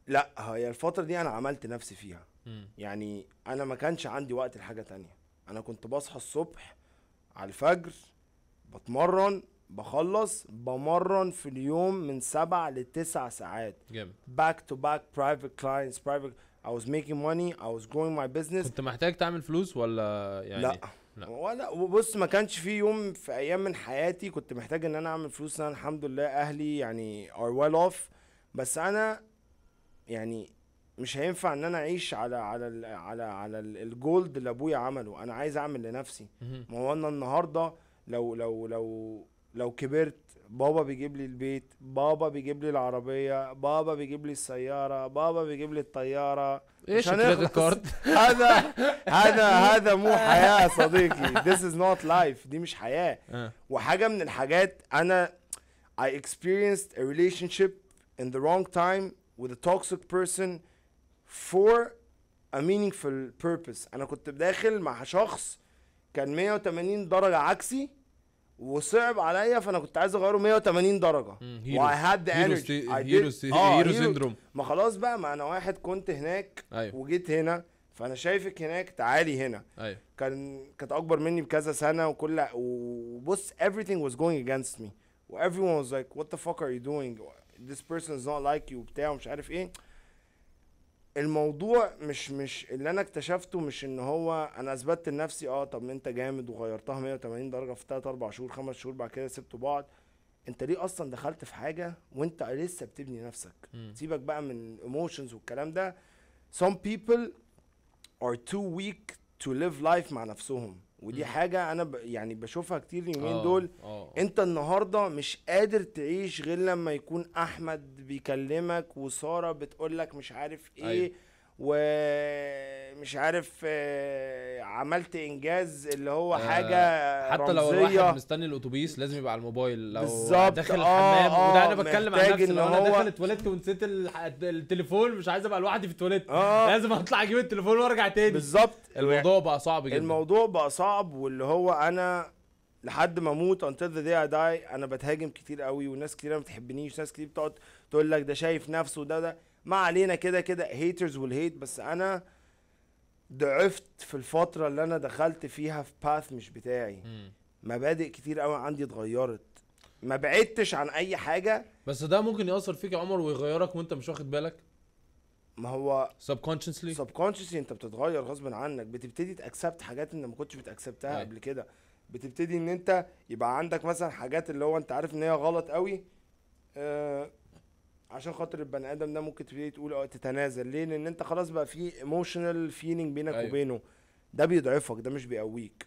لا
هي الفتره دي انا عملت نفسي فيها م. يعني انا ما كانش عندي وقت لحاجه تانية انا كنت بصحى الصبح على الفجر بتمرن بخلص بمرن في اليوم من سبع لتسع ساعات جامد باك تو باك برايفت كلاينتس برايفت I was making money I was growing my business
كنت محتاج تعمل فلوس ولا يعني لا
لا. ولا بص ما كانش في يوم في ايام من حياتي كنت محتاج ان انا اعمل فلوس انا الحمد لله اهلي يعني ار ويل اوف بس انا يعني مش هينفع ان انا اعيش على على الـ على على الجولد اللي ابويا عمله انا عايز اعمل لنفسي ما هو انا النهارده لو لو لو لو كبرت بابا بيجيب لي البيت بابا بيجيب لي العربية بابا بيجيب لي السيارة بابا بيجيب لي الطيارة ايش الكريدت كارد [LAUGHS] هذا هذا هذا مو حياة يا صديقي this is not life دي مش حياة آه. وحاجة من الحاجات أنا I experienced a relationship in the wrong time with a toxic person for a meaningful purpose أنا كنت داخل مع شخص كان 180 درجة عكسي وصعب عليا فانا كنت عايز اغيره 180 درجه واي هاد انرجي هيرو سيندروم ما خلاص بقى ما انا واحد كنت هناك أيوه. وجيت هنا فانا شايفك هناك تعالي هنا أيوه. كان كانت اكبر مني بكذا سنه وكل وبص everything was going against me و everyone was like what the fuck are you doing this person is not like you وبتاع ومش عارف ايه الموضوع مش مش اللي انا اكتشفته مش ان هو انا اثبتت لنفسي اه طب ما انت جامد وغيرتها 180 درجه في 3 4 شهور 5 شهور بعد كده سبتوا بعض انت ليه اصلا دخلت في حاجه وانت لسه بتبني نفسك م. سيبك بقى من الايموشنز والكلام ده some people are too weak to live life مع نفسهم ودي مم. حاجه انا ب... يعني بشوفها كتير اليومين آه، دول أوه. انت النهارده مش قادر تعيش غير لما يكون احمد بيكلمك وساره بتقول لك مش عارف ايه أيوه. ومش عارف آه، عملت انجاز
اللي هو آه، حاجه حتى لو رمزية. الواحد مستني الاتوبيس لازم يبقى على الموبايل لو بالزبط. داخل آه، الحمام آه وده انا بتكلم عن نفسي لو انا هو... داخل التواليت ونسيت التليفون مش عايز ابقى لوحدي في التواليت آه لازم اطلع اجيب التليفون وارجع تاني بالظبط الموضوع بقى صعب جدا الموضوع
بقى صعب واللي هو انا لحد ما اموت انت ذا داي اي انا بتهاجم كتير قوي وناس كتير ما بتحبنيش ناس كتير بتقعد تقول لك ده شايف نفسه ده ده ما علينا كده كده هيترز والهيت بس انا ضعفت في الفتره اللي انا دخلت فيها في باث مش بتاعي مبادئ كتير قوي عندي اتغيرت ما بعدتش عن اي حاجه
بس ده ممكن ياثر فيك يا عمر ويغيرك وانت مش واخد بالك
ما هو subconsciously subconsciously انت بتتغير غصب عنك بتبتدي تاكسبت حاجات انت ما كنتش بتاكسبتها أيوة. قبل كده بتبتدي ان انت يبقى عندك مثلا حاجات اللي هو انت عارف ان هي غلط قوي آه عشان خاطر البني ادم ده ممكن تبتدي تقول اه تتنازل ليه لان انت خلاص بقى في ايموشنال فيلينج بينك أيوة. وبينه ده بيضعفك ده مش بيقويك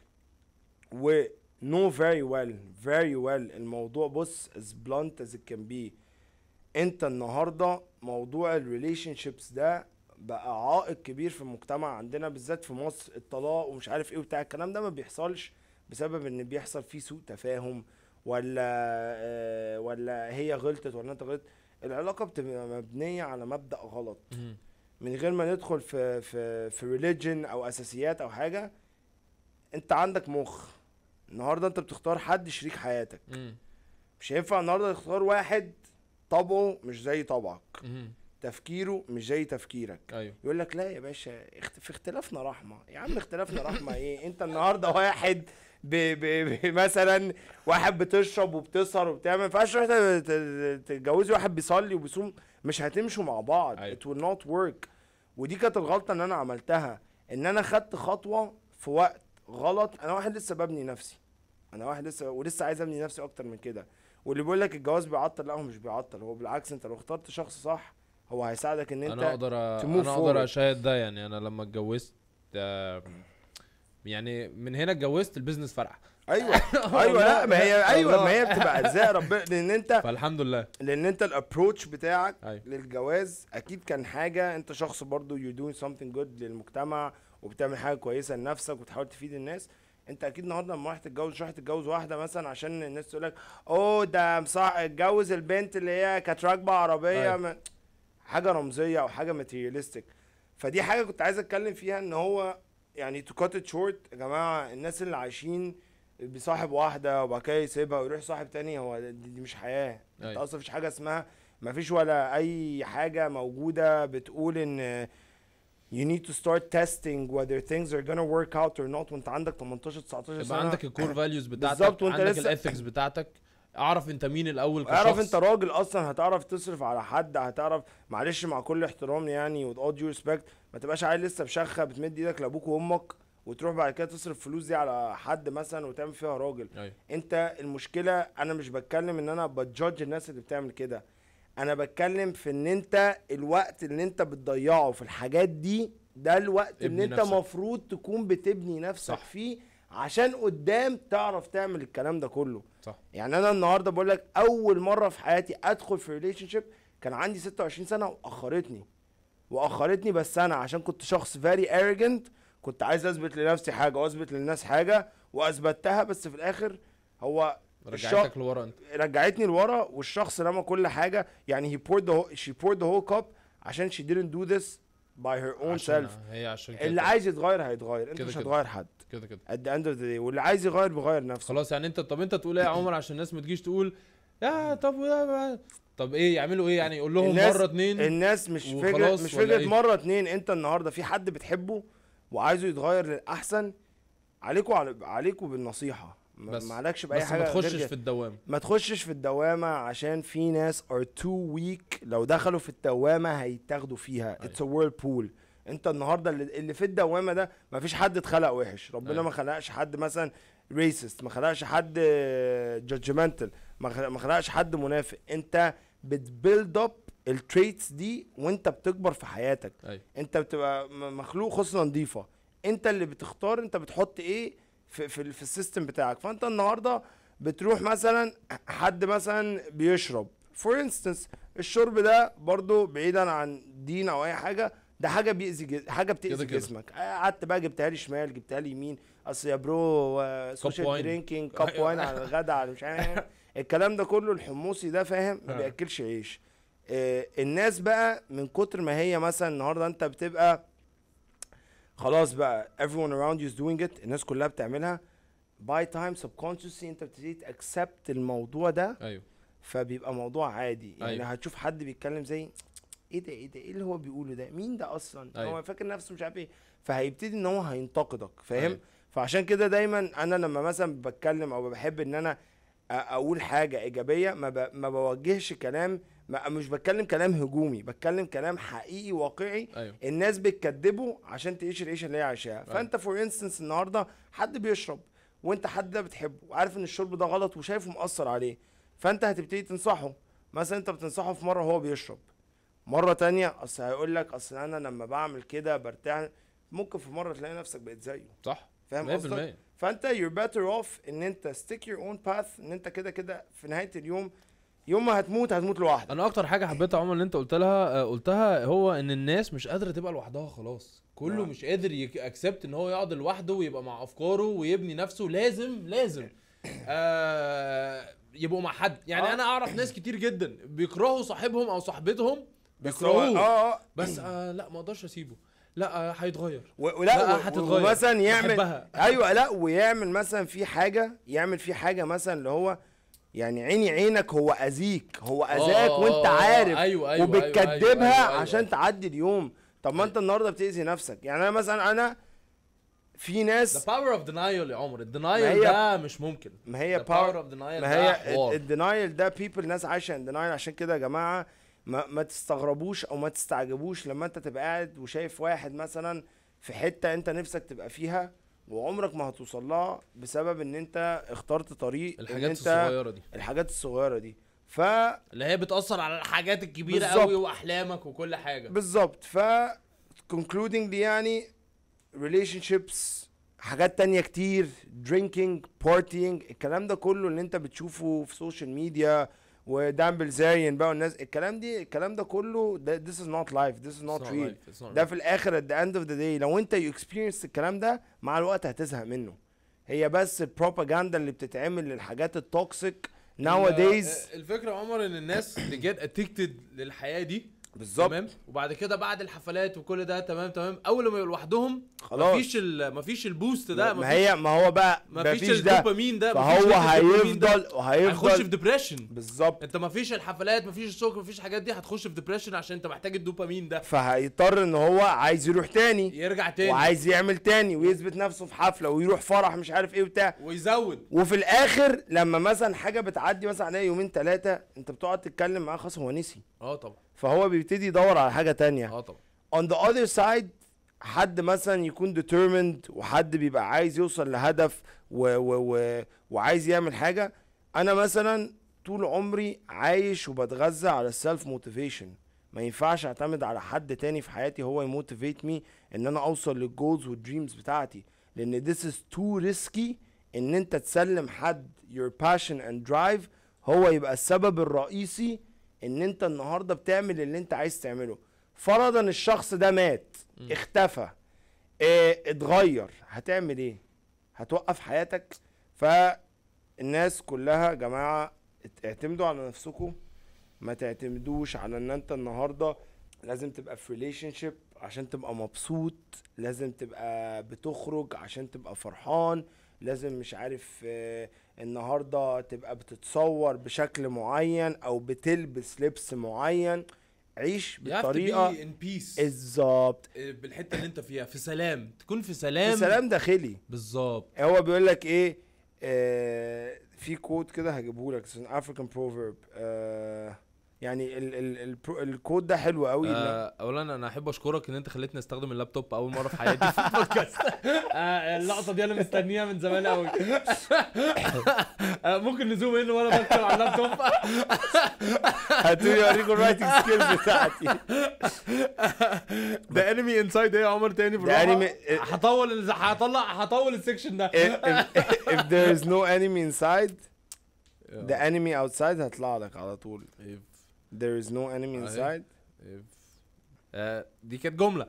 و نو فيري ويل فيري ويل الموضوع بص از بلانت از كان بي انت النهارده موضوع الريليشن شيبس ده بقى عائق كبير في المجتمع عندنا بالذات في مصر الطلاق ومش عارف ايه وبتاع الكلام ده ما بيحصلش بسبب ان بيحصل فيه سوء تفاهم ولا آه، ولا هي غلطت ولا انت غلطت العلاقه بتبقى مبنيه على مبدا غلط من غير ما ندخل في في في ريليجن او اساسيات او حاجه انت عندك مخ النهارده انت بتختار حد شريك حياتك مش هينفع النهارده تختار واحد طبعه مش زي طبعك تفكيره مش زي تفكيرك أيوه. يقول لك لا يا باشا في اختلافنا رحمه يا عم اختلافنا رحمه ايه انت النهارده واحد ب ب ب مثلا واحد بتشرب وبتسهر وبتعمل ما ينفعش تتجوزي واحد بيصلي وبيصوم مش هتمشوا مع بعض أيوة. ويل نوت ورك ودي كانت الغلطه ان انا عملتها ان انا خدت خطوه في وقت غلط انا واحد لسه ببني نفسي انا واحد لسه ولسه عايز ابني نفسي اكتر من كده واللي بيقول لك الجواز بيعطل لا هو مش بيعطل هو بالعكس انت لو اخترت شخص صح هو هيساعدك ان انت انا اقدر أ... انا اقدر
اشاهد ده يعني انا لما اتجوزت يعني من هنا اتجوزت البيزنس فرقع ايوه [LAUGHS] ايوه لا ما هي ايوه ما هي بتبقى ازاي ربنا [LAUGHS] لان
انت فالحمد لله لان انت الابروتش بتاعك أيوة. للجواز اكيد كان حاجه انت شخص برضو يو دوينج سمثينج جود للمجتمع وبتعمل حاجه كويسه لنفسك وتحاول تفيد الناس انت اكيد النهارده لما رحت تتجوز مش تتجوز واحده مثلا عشان الناس تقول لك اوه ده صح اتجوز البنت اللي هي كانت راكبه عربيه أيوة. حاجه رمزيه او حاجه ماتيريالستيك فدي حاجه كنت عايز اتكلم فيها ان هو يعني تو كات شورت يا جماعه الناس اللي عايشين بيصاحب واحده وبعد كده يسيبها ويروح صاحب تاني هو دي مش حياه أيوة. انت اصلا مفيش حاجه اسمها مفيش ولا اي حاجه موجوده بتقول ان you need to start testing whether things are gonna work out or not وانت عندك 18
19 سنه يبقى عندك الكور فاليوز بتاعتك بالظبط وانت عندك الاثكس بتاعتك اعرف انت مين الاول
كشخص اعرف انت راجل اصلا هتعرف تصرف على حد هتعرف معلش مع كل احترام يعني with ريسبكت ما تبقاش عيل لسه بشخه بتمد ايدك لابوك وامك وتروح بعد كده تصرف فلوس دي على حد مثلا وتعمل فيها راجل أيوة. انت المشكله انا مش بتكلم ان انا بتجادج الناس اللي بتعمل كده انا بتكلم في ان انت الوقت اللي انت بتضيعه في الحاجات دي ده الوقت اللي انت المفروض تكون بتبني نفسك صح. فيه عشان قدام تعرف تعمل الكلام ده كله صح يعني انا النهارده بقول لك اول مره في حياتي ادخل في ريليشن شيب كان عندي 26 سنه واخرتني واخرتني بس انا عشان كنت شخص فيري اريجنت كنت عايز اثبت لنفسي حاجه واثبت للناس حاجه واثبتها بس في الاخر هو رجعتك لورا انت رجعتني لورا والشخص رمى كل حاجه يعني هي بورد شي بورد ذا هول كاب عشان شي didn't do this باي هير اون سيلف
هي عشان كده اللي عايز
يتغير هيتغير انت كده مش هتغير حد كده كده ات ذا
اند اوف ذا داي واللي عايز يغير بيغير نفسه خلاص يعني انت طب انت تقول ايه يا عمر عشان الناس ما تجيش تقول يا طب طب ايه يعملوا ايه يعني يقول لهم مره اتنين الناس مش فكره مش فكره إيه؟
مره اتنين انت النهارده في حد بتحبه وعايزه يتغير للاحسن عليكوا عليكوا بالنصيحه بس ما عليكش باي بس حاجه ما تخشش في الدوامه ما تخشش في الدوامه عشان في ناس ار تو ويك لو دخلوا في الدوامه هيتاخدوا فيها اتس ا وورلد بول انت النهارده اللي في الدوامه ده ما فيش حد اتخلق وحش ربنا أيه. ما خلقش حد مثلا ريسست ما خلقش حد جادجمنتال آه، ما خلقش حد منافق انت بتبيلد اب التريتس دي وانت بتكبر في حياتك أي. أيوة. انت بتبقى مخلوق خصله نظيفه انت اللي بتختار انت بتحط ايه في في, في السيستم بتاعك فانت النهارده بتروح مثلا حد مثلا بيشرب فور انستنس الشرب ده برضو بعيدا عن دين او اي حاجه ده حاجه بيأذي حاجه بتأذي كده جسمك قعدت بقى جبتها لي شمال جبتها لي يمين اصل يا برو سوشيال درينكينج كاب واين على الغدا على مش عارف إيه. [LAUGHS] الكلام ده كله الحموصي ده فاهم ما بياكلش عيش آه، الناس بقى من كتر ما هي مثلا النهارده انت بتبقى خلاص بقى everyone around you is doing it الناس كلها بتعملها by time subconsciously انت بتبتدي تاكسبت الموضوع ده ايوه فبيبقى موضوع عادي يعني أيوه. هتشوف حد بيتكلم زي ايه ده ايه ده ايه اللي هو بيقوله ده مين ده اصلا أيوه. هو فاكر نفسه مش عارف ايه فهيبتدي ان هو هينتقدك فاهم أيوه. فعشان كده دايما انا لما مثلا بتكلم او بحب ان انا اقول حاجه ايجابيه ما, ب... ما بوجهش كلام مش بتكلم كلام هجومي بتكلم كلام حقيقي واقعي أيوه. الناس بتكدبه عشان تعيش العيشه اللي هي عايشاها أيوه. فانت فور انستنس النهارده حد بيشرب وانت حد ده بتحبه وعارف ان الشرب ده غلط وشايفه مأثر عليه فانت هتبتدي تنصحه مثلا انت بتنصحه في مره هو بيشرب مره تانية اصل هيقول لك اصل انا لما بعمل كده برتاح ممكن في مره تلاقي نفسك بقيت زيه صح فاهم قصدك فانت يور بيتر اوف ان انت ستيك يور اون باث ان انت كده كده في نهايه اليوم
يوم ما هتموت هتموت لوحدك انا اكتر حاجه حبيتها عمر اللي انت قلت لها آه، قلتها هو ان الناس مش قادره تبقى لوحدها خلاص كله نعم. مش قادر اكسبت ان هو يقعد لوحده ويبقى مع افكاره ويبني نفسه لازم لازم آه يبقوا مع حد يعني آه. انا اعرف ناس كتير جدا بيكرهوا صاحبهم او صاحبتهم بيكرهوه آه،, آه. بس آه لا ما اقدرش اسيبه لا آه، هيتغير لا هتتغير مثلا يعمل بحبها. ايوه لا
ويعمل مثلا في حاجه يعمل في حاجه مثلا اللي هو يعني عيني عينك هو اذيك هو اذاك آه، وانت آه، آه، عارف أيوه،, أيوة أيوة وبتكدبها أيوة أيوة أيوة عشان أيوه. تعدي اليوم طب ما أيوه. انت النهارده بتاذي نفسك يعني انا مثلا انا في ناس ذا باور اوف دينايل يا عمر الدينايل ده مش ممكن ما هي باور اوف دينايل ما هي الدينايل ده بيبل ناس عايشه ان دينايل عشان كده يا جماعه ما, ما تستغربوش او ما تستعجبوش لما انت تبقى قاعد وشايف واحد مثلا في حته انت نفسك تبقى فيها وعمرك ما هتوصل لها بسبب ان انت اخترت طريق الحاجات إن انت الصغيره دي الحاجات الصغيره دي ف اللي
هي بتاثر على الحاجات الكبيره قوي واحلامك وكل حاجه
بالظبط ف كونكلودنج دي يعني شيبس حاجات تانية كتير drinking partying الكلام ده كله اللي انت بتشوفه في سوشيال ميديا ودامبل زاين بقى والناس الكلام دي الكلام ده كله ده this is not life this is not real ده في الاخر at the end of the day لو انت you experience الكلام ده مع الوقت هتزهق منه هي بس البروباجندا اللي بتتعمل للحاجات التوكسيك nowadays
الفكره عمر ان الناس اللي جت addicted للحياه دي بالظبط تمام وبعد كده بعد الحفلات وكل ده تمام تمام اول ما يبقوا لوحدهم خلاص مفيش مفيش البوست ده ما هي ما هو بقى مفيش, مفيش ده الدوبامين ده فهو هيفضل وهيفضل هيخش في ديبريشن بالظبط انت مفيش الحفلات مفيش السكر مفيش الحاجات دي هتخش في ديبريشن عشان انت محتاج الدوبامين ده
فهيضطر ان هو عايز يروح
تاني يرجع تاني وعايز
يعمل تاني ويثبت نفسه في حفله ويروح فرح مش عارف ايه وبتاع ويزود وفي الاخر لما مثلا حاجه بتعدي مثلا عليها يومين ثلاثه انت بتقعد تتكلم معاه خلاص هو نسي اه طبعا فهو بيبتدي يدور على حاجه تانية اه طبعا اون ذا اذر سايد حد مثلا يكون ديترمند وحد بيبقى عايز يوصل لهدف و و و وعايز يعمل حاجه انا مثلا طول عمري عايش وبتغذى على السيلف موتيفيشن ما ينفعش اعتمد على حد تاني في حياتي هو يموتيفيت مي ان انا اوصل للجولز والدريمز بتاعتي لان this is too risky ان انت تسلم حد your passion and drive هو يبقى السبب الرئيسي ان انت النهارده بتعمل اللي انت عايز تعمله فرضا الشخص ده مات م. اختفى اه اتغير هتعمل ايه هتوقف حياتك فالناس كلها يا جماعه اعتمدوا على نفسكم ما تعتمدوش على ان انت النهارده لازم تبقى في ريليشن شيب عشان تبقى مبسوط لازم تبقى بتخرج عشان تبقى فرحان لازم مش عارف آه، النهارده تبقى بتتصور بشكل معين او بتلبس لبس معين عيش بالطريقه بالظبط
آه، بالحته اللي انت فيها في سلام تكون في سلام في سلام
داخلي بالظبط هو بيقول لك ايه آه في كود كده هجيبه لك افريكان بروفيرب آه يعني ال ال ال الكود ده حلو قوي آه
اولا انا احب اشكرك ان انت خليتني استخدم اللابتوب اول مره في حياتي في البودكاست [LAUGHS] آه اللقطه دي انا مستنيها من زمان قوي آه ممكن نزوم ان وانا بكتب على اللابتوب هاتوني اوريكم الرايتنج سكيلز بتاعتي ده انمي انسايد ايه يا عمر تاني بروح انمي هطول هطلع هطول السكشن ده إيه، إيه، إيه،
if there is no enemy inside the enemy outside هيطلع لك على
طول there is no enemy آه، إيه. inside if uh, دي كانت جمله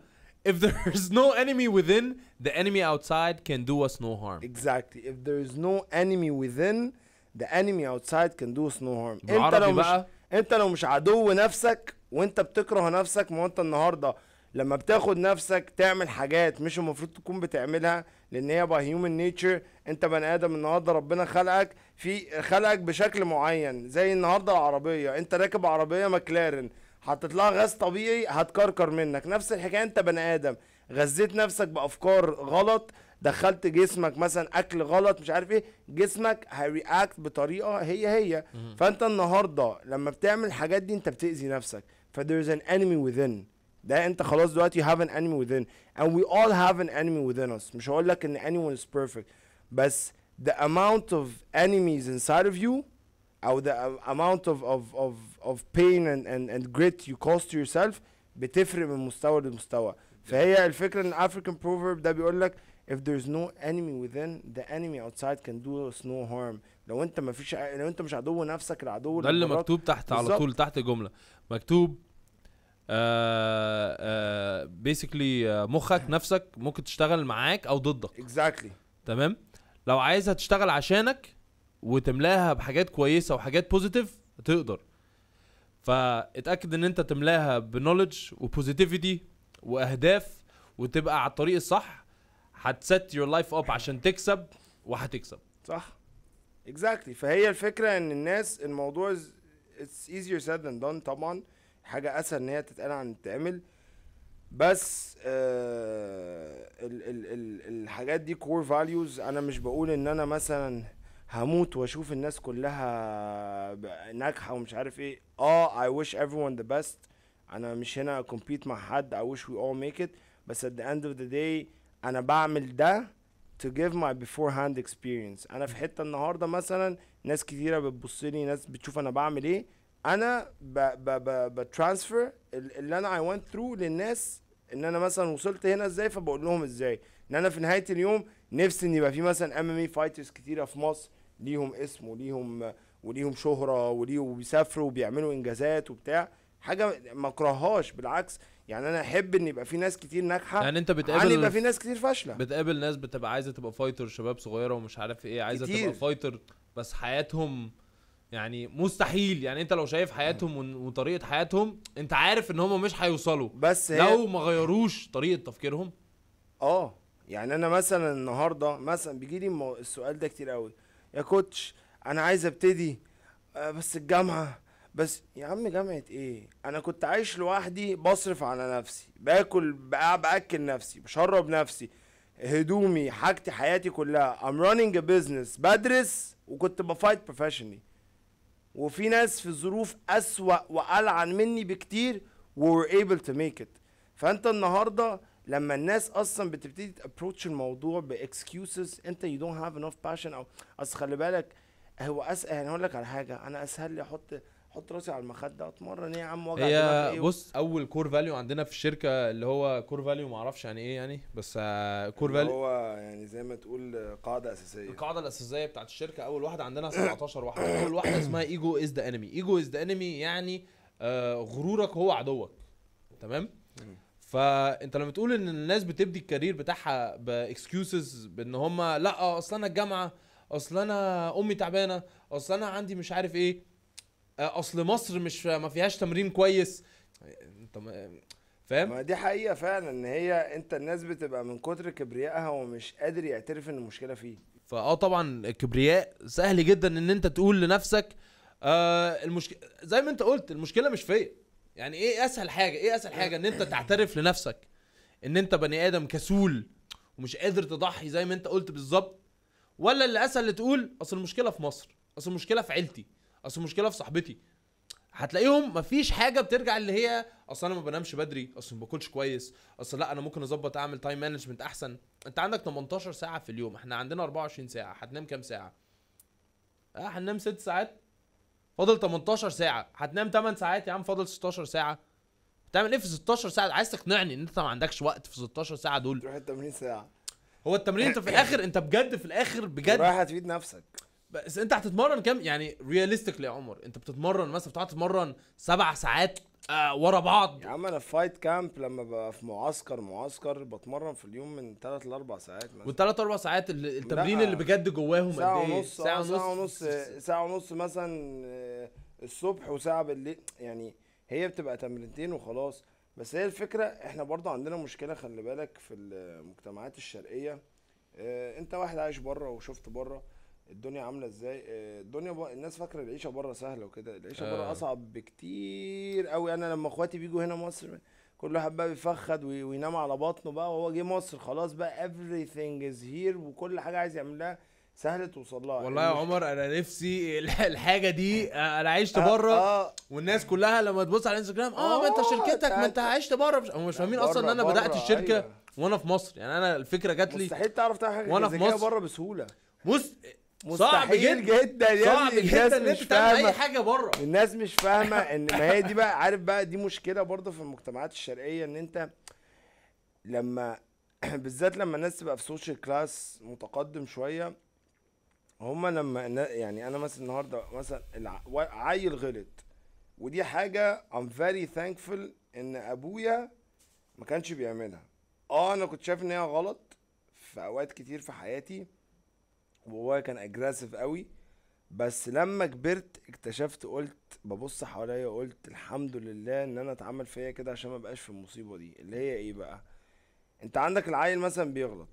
if [LAUGHS] there is no enemy within the enemy outside can do us no harm exactly
if there is no enemy within the enemy outside can do us no harm انت لو مش بقى. انت لو مش عدو نفسك وانت بتكره نفسك ما انت النهارده لما بتاخد نفسك تعمل حاجات مش المفروض تكون بتعملها لان هي باي هيومن نيتشر انت بني ادم النهارده ربنا خلقك في خلقك بشكل معين زي النهارده العربيه انت راكب عربيه مكلارن حطيت لها غاز طبيعي هتكركر منك نفس الحكايه انت بني ادم غذيت نفسك بافكار غلط دخلت جسمك مثلا اكل غلط مش عارف ايه جسمك هيرياكت بطريقه هي هي فانت النهارده لما بتعمل الحاجات دي انت بتاذي نفسك فذير از ان انمي within ده انت خلاص دلوقتي you have an enemy within and we all have an enemy within us مش هقول لك ان anyone is perfect بس the amount of enemies inside of you او the amount of of of of pain and and and grit you cause to yourself بتفرق من مستوى لمستوى فهي الفكره ان الافريكان proverb ده بيقول لك if there's no enemy within the enemy outside can do us no harm لو انت ما فيش لو انت مش عدو نفسك العدو ده اللي مكتوب تحت على طول
تحت جمله مكتوب بيسكلي uh, uh, مخك نفسك ممكن تشتغل معاك او ضدك اكزاكتلي exactly. تمام لو عايزها تشتغل عشانك وتملاها بحاجات كويسه وحاجات بوزيتيف تقدر فاتاكد ان انت تملاها بنولج وبوزيتيفيتي واهداف وتبقى على الطريق الصح هتسيت يور لايف اب عشان تكسب وهتكسب
صح اكزاكتلي exactly. فهي الفكره ان الناس الموضوع اتس ايزير سيد ذان دون طبعا حاجه اسهل ان هي تتقال عن تعمل بس آه ال ال ال الحاجات دي كور فاليوز انا مش بقول ان انا مثلا هموت واشوف الناس كلها ناجحه ومش عارف ايه اه اي ويش everyone ذا بيست انا مش هنا اكمبيت مع حد اي ويش وي اول ميك ات بس ات ذا اند اوف ذا داي انا بعمل ده تو جيف ماي بيفور هاند اكسبيرينس انا في حته النهارده مثلا ناس كتيره بتبص لي ناس بتشوف انا بعمل ايه انا بترانسفير اللي انا اي ونت ثرو للناس ان انا مثلا وصلت هنا ازاي فبقول لهم ازاي ان انا في نهايه اليوم نفسي ان يبقى في مثلا ام ام اي فايترز كتيره في مصر ليهم اسم وليهم وليهم شهره وليهم وبيسافروا وبيعملوا انجازات وبتاع حاجه ما اكرههاش بالعكس يعني انا احب ان يبقى في ناس كتير ناجحه يعني انت بتقابل يبقى في ناس كتير فاشله
بتقابل ناس بتبقى عايزه تبقى فايتر شباب صغيره ومش عارف ايه عايزه كتير. تبقى فايتر بس حياتهم يعني مستحيل يعني انت لو شايف حياتهم وطريقه حياتهم انت عارف ان هم مش هيوصلوا بس هي... لو ما غيروش طريقه تفكيرهم
اه يعني انا مثلا النهارده مثلا بيجي لي السؤال ده كتير قوي يا كوتش انا عايز ابتدي آه، بس الجامعه بس يا عم جامعه ايه انا كنت عايش لوحدي بصرف على نفسي باكل باكل نفسي بشرب نفسي هدومي حاجتي حياتي كلها ام رانينج بزنس بدرس وكنت بفايت بروفيشنلي وفي ناس في ظروف اسوا والعن مني بكتير و were able to make it فانت النهارده لما الناس اصلا بتبتدي تابروتش الموضوع باكسكيوزز انت you don't have enough passion او اصل خلي بالك هو اسهل يعني هقول لك على حاجه انا اسهل لي احط احط راسي على المخده اتمرن ايه يا عم وجع هي إيه بص
اول كور فاليو عندنا في الشركه اللي هو كور فاليو معرفش يعني ايه يعني بس كور آه، فاليو هو يعني زي ما تقول قاعده اساسيه القاعده الاساسيه بتاعت الشركه اول واحده عندنا 17 واحده اول واحده اسمها ايجو از ذا انمي ايجو از ذا انمي يعني آه، غرورك هو عدوك تمام فانت لما تقول ان الناس بتبدي الكارير بتاعها باكسكيوزز بان هم لا اصل انا الجامعه اصل انا امي تعبانه اصل انا عندي مش عارف ايه آه، اصل مصر مش ما فيهاش تمرين كويس انت آه، فاهم ما دي حقيقه فعلا
ان هي انت الناس بتبقى من كتر كبريائها ومش قادر يعترف ان المشكله فيه
فاه طبعا الكبرياء سهل جدا ان انت تقول لنفسك آه المشكله زي ما انت قلت المشكله مش فيا يعني ايه اسهل حاجه ايه اسهل حاجه ان انت تعترف لنفسك ان انت بني ادم كسول ومش قادر تضحي زي ما انت قلت بالظبط ولا اللي اسهل تقول اصل المشكله في مصر اصل المشكله في عيلتي اصل المشكله في صاحبتي هتلاقيهم مفيش حاجه بترجع اللي هي اصل انا ما بنامش بدري اصل ما باكلش كويس اصل لا انا ممكن اظبط اعمل تايم مانجمنت احسن انت عندك 18 ساعه في اليوم احنا عندنا 24 ساعه هتنام كام ساعه اه هننام 6 ساعات فاضل 18 ساعه هتنام 8 ساعات يا عم فاضل 16 ساعه تعمل ايه في 16 ساعه عايز تقنعني ان انت ما عندكش وقت في 16 ساعه دول تروح التمرين ساعه هو التمرين انت في الاخر انت بجد في الاخر بجد رايح هتفيد نفسك بس انت هتتمرن كام يعني ريالستيكلي يا عمر انت بتتمرن مثلا بتقعد تتمرن سبع ساعات آه ورا بعض يا عم انا فايت كامب لما ببقى في معسكر
معسكر بتمرن في اليوم من ثلاث لاربع ساعات مثلا
والثلاث اربع ساعات التمرين اللي بجد جواهم قد ايه؟ ساعة آه، ونص ساعة
ونص ساعة ونص مثلا آه، الصبح وساعة بالليل يعني هي بتبقى تمرينتين وخلاص بس هي الفكرة احنا برضه عندنا مشكلة خلي بالك في المجتمعات الشرقية اه انت واحد عايش بره وشفت بره الدنيا عامله ازاي آه، الدنيا بقى الناس فاكره العيشه بره سهله وكده العيشه بره آه. اصعب بكتير قوي انا لما اخواتي بيجوا هنا مصر كل واحد بقى بيفخد وينام على بطنه بقى وهو جه مصر خلاص بقى everything is here وكل حاجه عايز يعملها
سهل توصل لها والله يا عمر انا نفسي [LAUGHS] الحاجه دي آه، انا عشت بره آه والناس كلها لما تبص على الانستجرام اه ما انت شركتك ما انت عشت بره مش هم مش فاهمين اصلا ان انا بدات الشركه أيوة. وانا في مصر يعني انا الفكره جات لي مستحيل تعرف تعمل حاجه وانا في مصر بره بسهوله بص مستحيل جدا, جدا صعب جدا ان انت تعمل اي حاجه بره الناس مش
فاهمه [LAUGHS] ان ما هي دي بقى عارف بقى دي مشكله برضه في المجتمعات الشرقيه ان انت لما [CLEARS THROAT] بالذات لما الناس تبقى في سوشيال كلاس متقدم شويه هما لما يعني انا مثلا النهارده مثلا عيل غلط ودي حاجه ام فيري ثانكفul ان ابويا ما كانش بيعملها اه انا كنت شايف ان هي غلط في اوقات كتير في حياتي وبابايا كان اجراسيف قوي بس لما كبرت اكتشفت قلت ببص حواليا وقلت الحمد لله ان انا اتعمل فيا كده عشان ما بقاش في المصيبه دي اللي هي ايه بقى انت عندك العيل مثلا بيغلط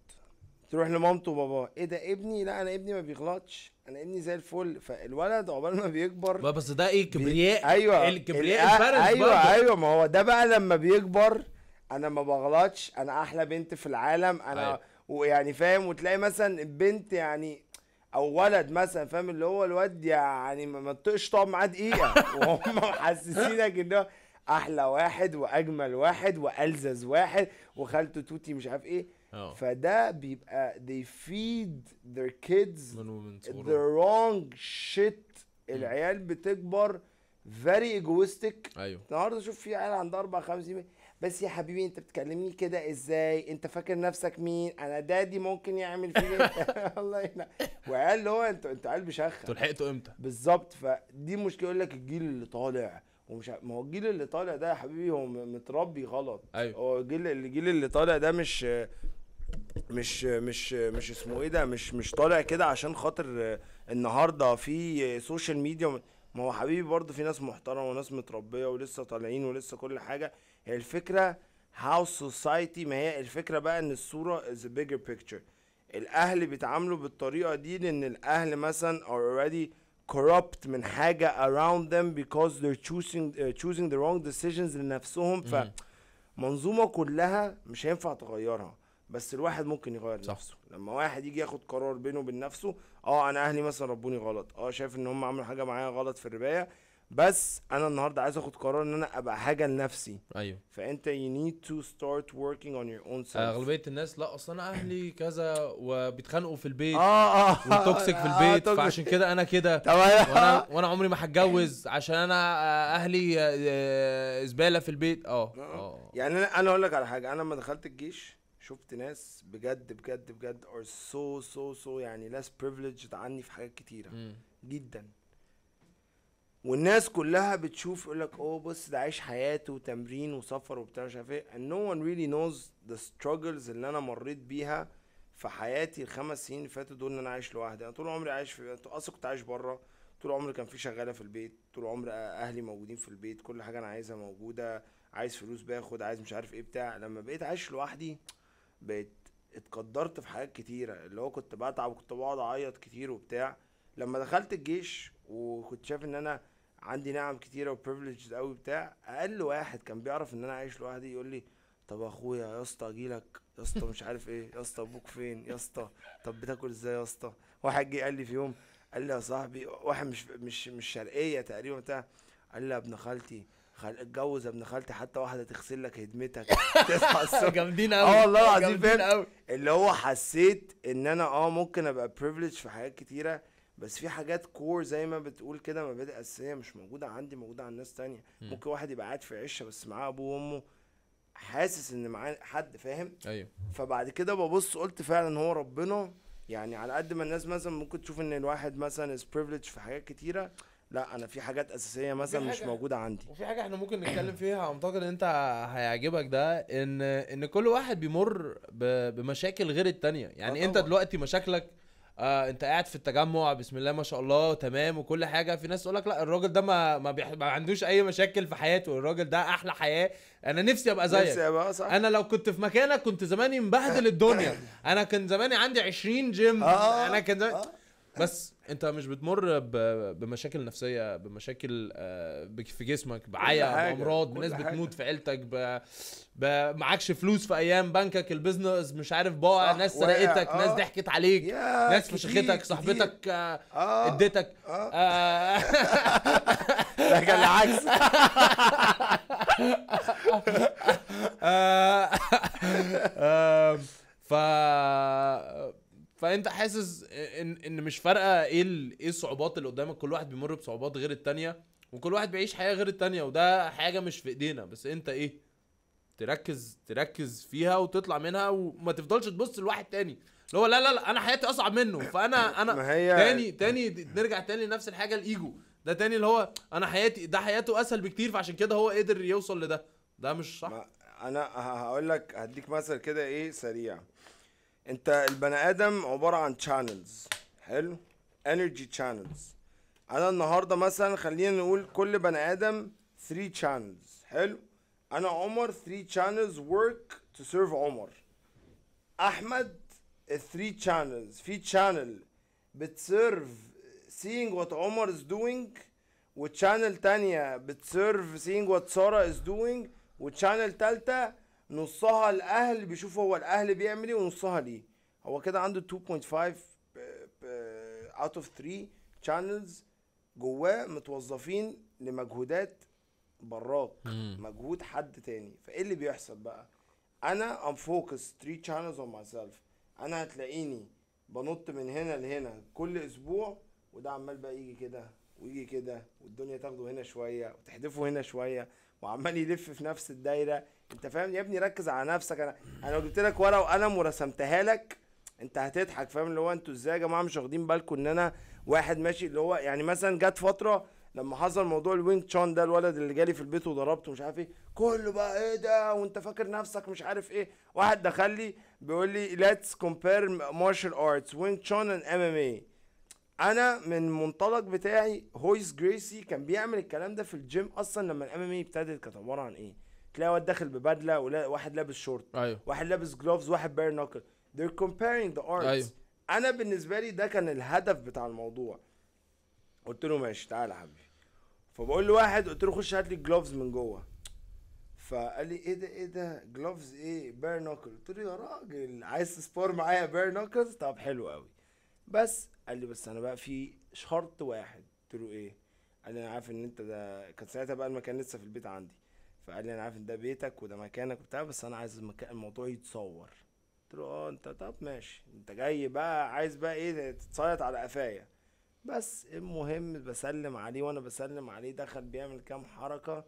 تروح لمامته وباباه ايه ده ابني لا انا ابني ما بيغلطش انا ابني زي الفل فالولد عقبال ما بيكبر
بس ده ايه كبرياء بي... ايوه الكبرياء البارنس ايوه برضه. ايوه
ما هو ده بقى لما بيكبر انا ما بغلطش انا احلى بنت في العالم انا أيوة. ويعني فاهم وتلاقي مثلا البنت يعني او ولد مثلا فاهم اللي هو الواد يعني ما تطقش تقعد معاه دقيقه [LAUGHS] وهم محسسينك ان هو احلى واحد واجمل واحد والزز واحد وخالته توتي مش عارف ايه أوه. فده بيبقى they feed their kids the wrong shit العيال بتكبر very egoistic ايوه النهارده شوف في عيال عندها اربع خمس بس يا حبيبي انت بتكلمني كده ازاي انت فاكر نفسك مين انا دادي ممكن يعمل فيا [LAUGHS] [LAUGHS] الله ينعم وعيال اللي هو انتوا انتوا عيال بشخ انتوا لحقتوا امتى بالظبط فدي مشكله يقول لك الجيل اللي طالع ومش ما هو الجيل اللي طالع ده يا حبيبي هو متربي غلط ايوه هو الجيل الجيل اللي طالع ده مش مش مش مش اسمه ايه ده مش مش طالع كده عشان خاطر النهارده في سوشيال ميديا ما هو حبيبي برضه في ناس محترمه وناس متربيه ولسه طالعين ولسه كل حاجه هي الفكره هاو سوسايتي ما هي الفكره بقى ان الصوره از بيجر بيكتشر الاهل بيتعاملوا بالطريقه دي لان الاهل مثلا are already corrupt من حاجه around them because they're choosing uh, choosing the wrong decisions لنفسهم فمنظومه كلها مش هينفع تغيرها بس الواحد ممكن يغير صح. نفسه لما واحد يجي ياخد قرار بينه وبين نفسه اه انا اهلي مثلا ربوني غلط اه شايف ان هم عملوا حاجه معايا غلط في الربايه بس انا النهارده عايز اخد قرار ان انا ابقى حاجه لنفسي ايوه فانت you need to start working
on your own self اغلبيه الناس لا اصل انا اهلي كذا وبيتخانقوا في البيت اه اه, آه،, آه، وتوكسيك في آه، البيت آه فعشان كده انا كده وانا [LAUGHS] وانا عمري ما هتجوز عشان انا اهلي زباله في البيت اه اه يعني انا انا اقول لك على حاجه انا لما
دخلت الجيش شفت ناس بجد بجد بجد are so so so يعني less privileged عني في حاجات كتيره م. جدا والناس كلها بتشوف يقول لك اوه بص ده عايش حياته وتمرين وسفر وبتاع مش عارف ايه and no one really knows the struggles اللي انا مريت بيها في حياتي الخمس سنين اللي فاتوا دول ان انا عايش لوحدي انا طول عمري عايش في اصلا كنت عايش بره طول عمري كان في شغاله في البيت طول عمري اهلي موجودين في البيت كل حاجه انا عايزها موجوده عايز فلوس باخد عايز مش عارف ايه بتاع لما بقيت عايش لوحدي بقيت اتقدرت في حاجات كتيره اللي هو كنت بتعب وكنت بقعد اعيط كتير وبتاع لما دخلت الجيش وكنت شايف ان انا عندي نعم كتيره وبريفليجد قوي بتاع اقل واحد كان بيعرف ان انا عايش لوحدي يقول لي طب اخويا يا اسطى اجي لك يا اسطى مش عارف ايه يا اسطى ابوك فين يا اسطى طب بتاكل ازاي يا اسطى واحد جه قال لي في يوم قال لي يا صاحبي واحد مش مش مش شرقيه تقريبا بتاع قال لي يا ابن خالتي خل... اتجوز يا ابن خالتي حتى واحده تغسل لك هدمتك [LAUGHS] تصحى الصبح جامدين قوي اه والله العظيم فاهم اللي هو حسيت ان انا اه ممكن ابقى بريفليج في حاجات كتيره بس في حاجات كور زي ما بتقول كده مبادئ اساسيه مش موجوده عندي موجوده عند ناس تانية ممكن واحد يبقى قاعد في عشه بس معاه ابوه وامه حاسس ان معاه حد فاهم ايوه فبعد كده ببص قلت فعلا هو ربنا يعني على قد ما الناس مثلا ممكن تشوف ان الواحد مثلا از بريفليج في حاجات كتيره لا انا في حاجات اساسيه مثلا مش موجوده عندي
وفي حاجه احنا ممكن نتكلم فيها اعتقد ان انت هيعجبك ده ان ان كل واحد بيمر بمشاكل غير التانيه يعني آه، انت دلوقتي مشاكلك آه انت قاعد في التجمع بسم الله ما شاء الله تمام وكل حاجه في ناس تقول لك لا الراجل ده ما ما, بيح... ما عندوش اي مشاكل في حياته الراجل ده احلى حياه انا نفسي ابقى زيك نفسي ابقى آه، صح انا لو كنت في مكانك كنت زماني مبهدل الدنيا [LAUGHS] انا كان زماني عندي 20 جيم آه،, آه،, آه انا كان زماني... آه. بس انت مش بتمر بمشاكل نفسيه بمشاكل آه، في جسمك بعيا بامراض ناس بتموت في عيلتك ب... معكش فلوس في ايام بنكك البيزنس مش عارف بقى ناس سرقتك ناس آه. ضحكت عليك ناس فشختك صاحبتك آه، اديتك آه. [LAUGHS] ده كان العكس [LAUGHS] [LAUGHS] ف فانت حاسس ان ان مش فارقه ايه ايه الصعوبات اللي قدامك كل واحد بيمر بصعوبات غير التانيه وكل واحد بيعيش حياه غير التانيه وده حاجه مش في ايدينا بس انت ايه تركز تركز فيها وتطلع منها وما تفضلش تبص لواحد تاني اللي هو لا لا لا انا حياتي اصعب منه فانا [LAUGHS] انا هي... تاني تاني نرجع تاني لنفس الحاجه الايجو ده تاني اللي هو انا حياتي ده حياته اسهل بكتير فعشان كده هو قدر يوصل لده ده مش صح ما
انا هقول لك هديك مثل كده ايه سريع انت البني ادم عباره عن شانلز حلو انرجي شانلز انا النهارده مثلا خلينا نقول كل بني ادم 3 شانلز حلو انا عمر 3 شانلز ورك تو سيرف عمر احمد 3 شانلز في شانل بتسيرف سينج وات عمر از دوينج وشانل تانية بتسيرف سينج وات سارة از دوينج وشانل تالتة نصها الاهل بيشوف هو الاهل بيعمل ايه ونصها ليه هو كده عنده 2.5 اوت اوف 3 شانلز جواه متوظفين لمجهودات براك مجهود حد تاني فايه اللي بيحصل بقى انا ام فوكس 3 شانلز اون ماي سيلف انا هتلاقيني بنط من هنا لهنا كل اسبوع وده عمال بقى يجي كده ويجي كده والدنيا تاخده هنا شويه وتحدفه هنا شويه وعمال يلف في نفس الدايره انت فاهم يا ابني ركز على نفسك انا انا لو جبت لك ورقه وقلم ورسمتها لك انت هتضحك فاهم اللي هو انتوا ازاي يا جماعه مش واخدين بالكم ان انا واحد ماشي اللي هو يعني مثلا جت فتره لما حصل موضوع الوينج تشان ده الولد اللي جالي في البيت وضربته مش عارف ايه كله بقى ايه ده وانت فاكر نفسك مش عارف ايه واحد دخل لي بيقول لي ليتس كومبير مارشال ارتس وينج تشان ان ام ام اي انا من منطلق بتاعي هويس جريسي كان بيعمل الكلام ده في الجيم اصلا لما الام ام اي ابتدت كانت عباره عن ايه تلاقي واحد داخل ببدله وواحد لابس شورت أيوه. واحد لابس جلوفز واحد بير نوكل they're comparing the arts أيوه. انا بالنسبه لي ده كان الهدف بتاع الموضوع قلت له ماشي تعالى يا حبيبي فبقول له واحد قلت له خش هات لي الجلوفز من جوه فقال لي ايه ده ايه ده جلوفز ايه بير نوكل قلت له يا راجل عايز تسبار معايا بير نوكلز طب حلو قوي بس قال لي بس انا بقى في شرط واحد قلت له ايه قال لي انا عارف ان انت ده كان ساعتها بقى المكان لسه في البيت عندي فقال لي انا عارف ان ده بيتك وده مكانك وبتاع بس انا عايز الموضوع يتصور قلت له اه انت طب ماشي انت جاي بقى عايز بقى ايه تتصيط على قفايا بس المهم بسلم عليه وانا بسلم عليه دخل بيعمل كام حركه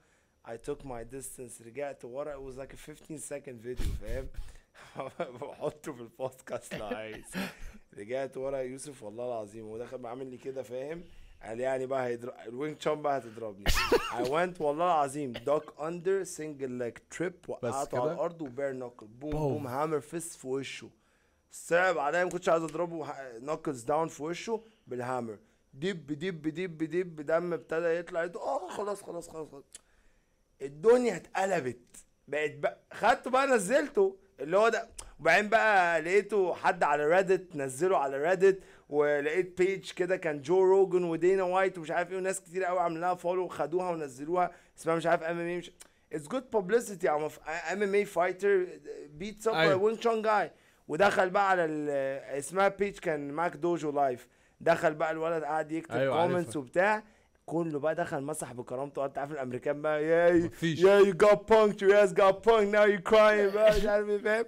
I took my distance رجعت ورا it was like a 15 second video فاهم [LAUGHS] بحطه في البودكاست لو عايز رجعت ورا يوسف والله العظيم ودخل عامل لي كده فاهم قال يعني بقى هيضرب الوينج تشام بقى هتضربني اي ونت والله العظيم دوك اندر سنجل ليج تريب وقعته على الارض وبير نوكل بوم بوم هامر فيس في وشه صعب عليا ما كنتش عايز اضربه نوكلز داون في وشه بالهامر دب دب دب دب دم ابتدى يطلع اه خلاص خلاص خلاص خلاص الدنيا اتقلبت بقت بقى خدته بقى نزلته اللي هو ده وبعدين بقى لقيته حد على ريدت نزله على ريدت ولقيت بيج كده كان جو روجن ودينا وايت ومش عارف ايه وناس كتير قوي عاملين لها فولو وخدوها ونزلوها اسمها مش عارف ام ام اي مش اتس جود بوبليستي ام ام اي فايتر بيت سب وين تشونج جاي ودخل بقى على اسمها بيج كان ماك دوجو لايف دخل بقى الولد قعد يكتب أيوة كومنتس وبتاع كله بقى دخل مسح بكرامته انت عارف الامريكان بقى ياي ياي يو جاب بانك يو جاب بانك ناو يو كراين بقى مش عارف ايه فاهم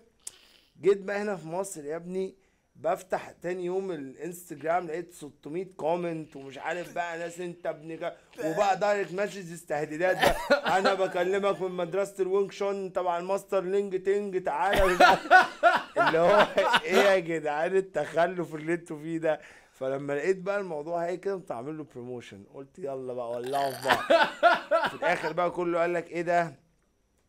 جيت بقى هنا في مصر يا ابني بفتح تاني يوم الانستجرام لقيت 600 كومنت ومش عارف بقى ناس انت ابن وبقى دايركت مسج استهدادات بقى انا بكلمك من مدرسه الوينج شون تبع الماستر لينج تنج تعالى
اللي هو ايه يا
جدعان التخلف اللي انتوا فيه ده فلما لقيت بقى الموضوع هي كده كنت عامل له بروموشن قلت يلا بقى ولعوا في بعض في الاخر بقى كله قال لك ايه ده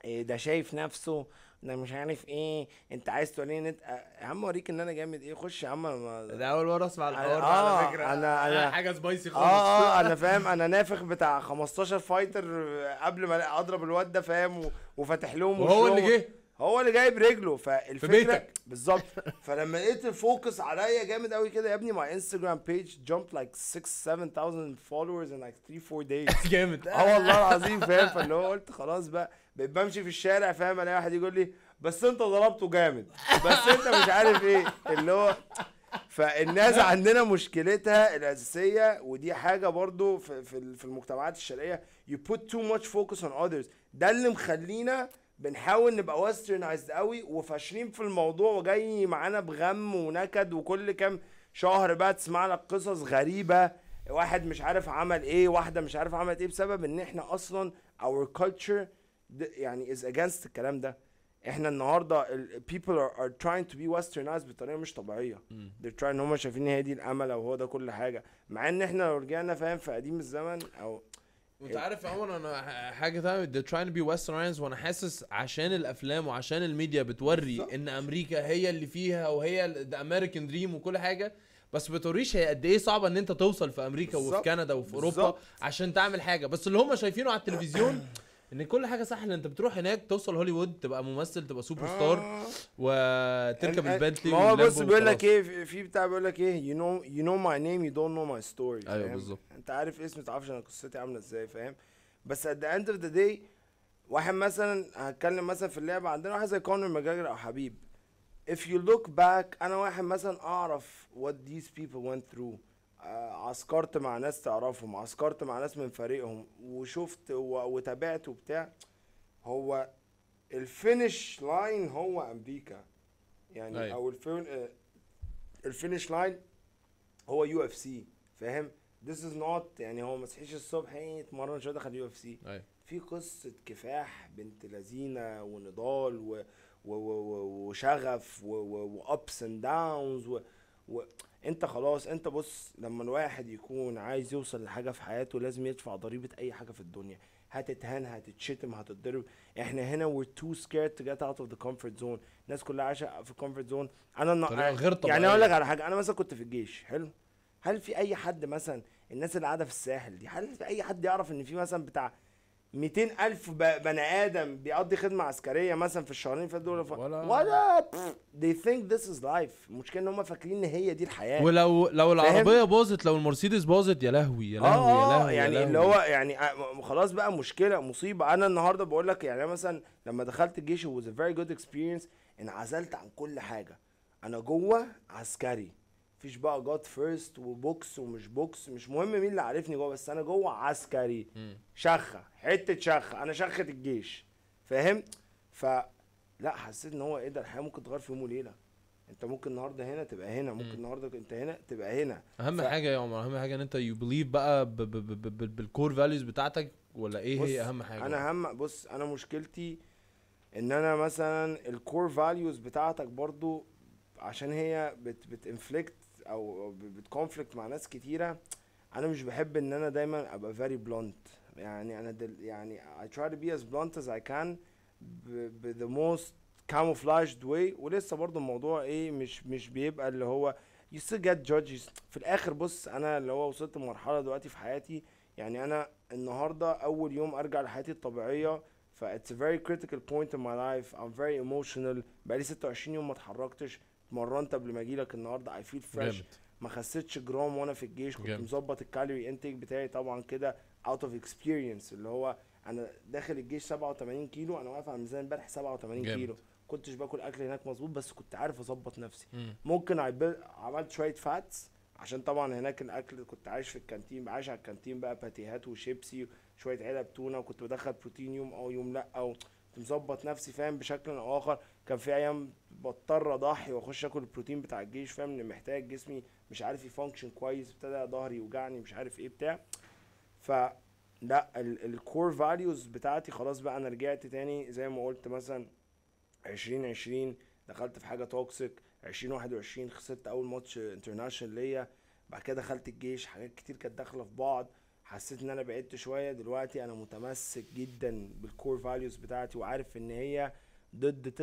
ايه ده شايف نفسه انا مش عارف ايه انت عايز توريني انت آه، يا عم اوريك ان انا جامد ايه خش يا عم ما... ده اول مره اسمع الحوار ده آه على فكره انا انا [LAUGHS] حاجه سبايسي خالص اه اه انا [LAUGHS] فاهم انا نافخ بتاع 15 فايتر آه، قبل ما اضرب الواد ده فاهم و... وفاتح لهم وهو اللي جه هو اللي جايب رجله فالفكره في بيتك بالظبط [LAUGHS] فلما لقيت الفوكس عليا جامد قوي كده يا ابني ماي انستجرام بيج جامب لايك 6 7000 فولورز ان لايك 3 4 دايز جامد اه والله العظيم فاهم فاللي هو قلت خلاص بقى بقيت بمشي في الشارع فاهم الاقي واحد يقول لي بس انت ضربته جامد بس انت مش عارف ايه اللي هو فالناس عندنا مشكلتها الاساسيه ودي حاجه برضو في في المجتمعات الشرقيه يو بوت تو ماتش فوكس اون اذرز ده اللي مخلينا بنحاول نبقى ويسترنايزد قوي وفاشلين في الموضوع وجاي معانا بغم ونكد وكل كام شهر بقى تسمع لك قصص غريبه واحد مش عارف عمل ايه واحده مش عارف عملت ايه بسبب ان احنا اصلا اور culture يعني از اجينست الكلام ده احنا النهارده people are, are trying to be westernized بطريقه مش طبيعيه م. they're trying ان هم شايفين هي دي الامل او هو ده كل حاجه مع ان احنا لو رجعنا فاهم في قديم الزمن او انت
عارف يا عمر انا حاجه ثانيه they're trying to be westernized وانا حاسس عشان الافلام وعشان الميديا بتوري صح. ان امريكا هي اللي فيها وهي ذا امريكان دريم وكل حاجه بس ما بتوريش هي قد ايه صعبه ان انت توصل في امريكا بالزبط. وفي كندا وفي اوروبا بالزبط. عشان تعمل حاجه بس اللي هم شايفينه على التلفزيون [CLEARS THROAT] [CLEARS THROAT] ان كل حاجه صح ان انت بتروح هناك توصل هوليوود تبقى ممثل تبقى سوبر ستار آه. وتركب البنتلي ما هو بص بيقول لك
ايه في بتاع بيقول لك ايه يو نو يو نو ماي نيم يو دونت نو ماي ستوري ايوه بالظبط انت عارف اسمي ما تعرفش انا قصتي عامله ازاي فاهم بس at the end of the واحد مثلا هتكلم مثلا في اللعبه عندنا واحد زي كونر ماجاجر او حبيب if you look back انا واحد مثلا اعرف what these people went through عسكرت مع ناس تعرفهم عسكرت مع ناس من فريقهم وشفت وتابعت وبتاع هو الفينش لاين هو امريكا يعني أي. أيوه. او الفين الفينش لاين هو يو اف سي فاهم ذس از نوت يعني هو ما صحيش الصبح يتمرن إيه، شويه دخل يو اف سي في قصه كفاح بنت لذينه ونضال و... و... و... وشغف وابس اند داونز و... و... انت خلاص انت بص لما الواحد يكون عايز يوصل لحاجه في حياته لازم يدفع ضريبه اي حاجه في الدنيا هتتهان هتتشتم هتتضرب احنا هنا we're too scared to get out of the comfort zone الناس كلها عايشه في comfort زون انا غير طبيعي يعني اقول لك على حاجه انا مثلا كنت في الجيش حلو هل في اي حد مثلا الناس اللي قاعده في الساحل دي هل في اي حد يعرف ان في مثلا بتاع 200 الف بني ادم بيقضي خدمه عسكريه مثلا في الشهرين اللي فاتوا دول ولا ولا they think this is life المشكله ان هم فاكرين ان هي دي الحياه ولو لو العربيه
باظت لو المرسيدس باظت يا لهوي يا لهوي آه, آه، يا يعني لهوي يعني اللي هو
يعني آه، خلاص بقى مشكله مصيبه انا النهارده بقول لك يعني مثلا لما دخلت الجيش it was a very good experience انعزلت عن كل حاجه انا جوه عسكري مفيش بقى جاد فيرست وبوكس ومش بوكس مش مهم مين اللي عارفني جوه بس انا جوه عسكري شخه حته شخه انا شخه الجيش فاهم ف لا حسيت ان هو ايه ده الحياه ممكن تغير في يوم وليله انت ممكن النهارده هنا تبقى هنا ممكن النهارده انت هنا تبقى هنا
اهم ف... حاجه يا عمر اهم حاجه ان انت يو بليف بقى ب... ب... ب... ب... بالكور فاليوز بتاعتك ولا ايه هي اهم حاجه انا
اهم بص انا مشكلتي ان انا مثلا الكور فاليوز بتاعتك برضو عشان هي بت بتنفليكت او بتكونفليكت مع ناس كتيره انا مش بحب ان انا دايما ابقى فيري بلونت يعني انا دل يعني I try to be as blunt as I can ب, ب the most camouflaged way ولسه برضو الموضوع ايه مش مش بيبقى اللي هو you still get judges في الاخر بص انا اللي هو وصلت لمرحله دلوقتي في حياتي يعني انا النهارده اول يوم ارجع لحياتي الطبيعيه ف it's a very critical point in my life I'm very emotional بقالي 26 يوم ما اتحركتش اتمرنت قبل ما اجي لك النهارده اي فيل فريش ما خسيتش جرام وانا في الجيش كنت مظبط الكالوري انتيك بتاعي طبعا كده اوت اوف اكسبيرينس اللي هو انا داخل الجيش 87 كيلو انا واقف على الميزان امبارح 87 جامد. كيلو كنتش باكل اكل هناك مظبوط بس كنت عارف اظبط نفسي مم. ممكن عملت شويه فاتس عشان طبعا هناك الاكل كنت عايش في الكانتين عايش على الكانتين بقى باتيهات وشيبسي وشويه علب تونه وكنت بدخل بروتين يوم او آه، يوم لا او مظبط نفسي فاهم بشكل او اخر كان في ايام بضطر اضحي واخش اكل البروتين بتاع الجيش فاهم ان محتاج جسمي مش عارف يفانكشن كويس ابتدى ظهري يوجعني مش عارف ايه بتاع ف لا الكور فاليوز بتاعتي خلاص بقى انا رجعت تاني زي ما قلت مثلا 20 20 دخلت في حاجه توكسيك 20 21 خسرت اول ماتش انترناشونال ليا بعد كده دخلت الجيش حاجات كتير كانت داخله في بعض حسيت ان انا بعدت شويه دلوقتي انا متمسك جدا بالكور فاليوز بتاعتي وعارف ان هي ضد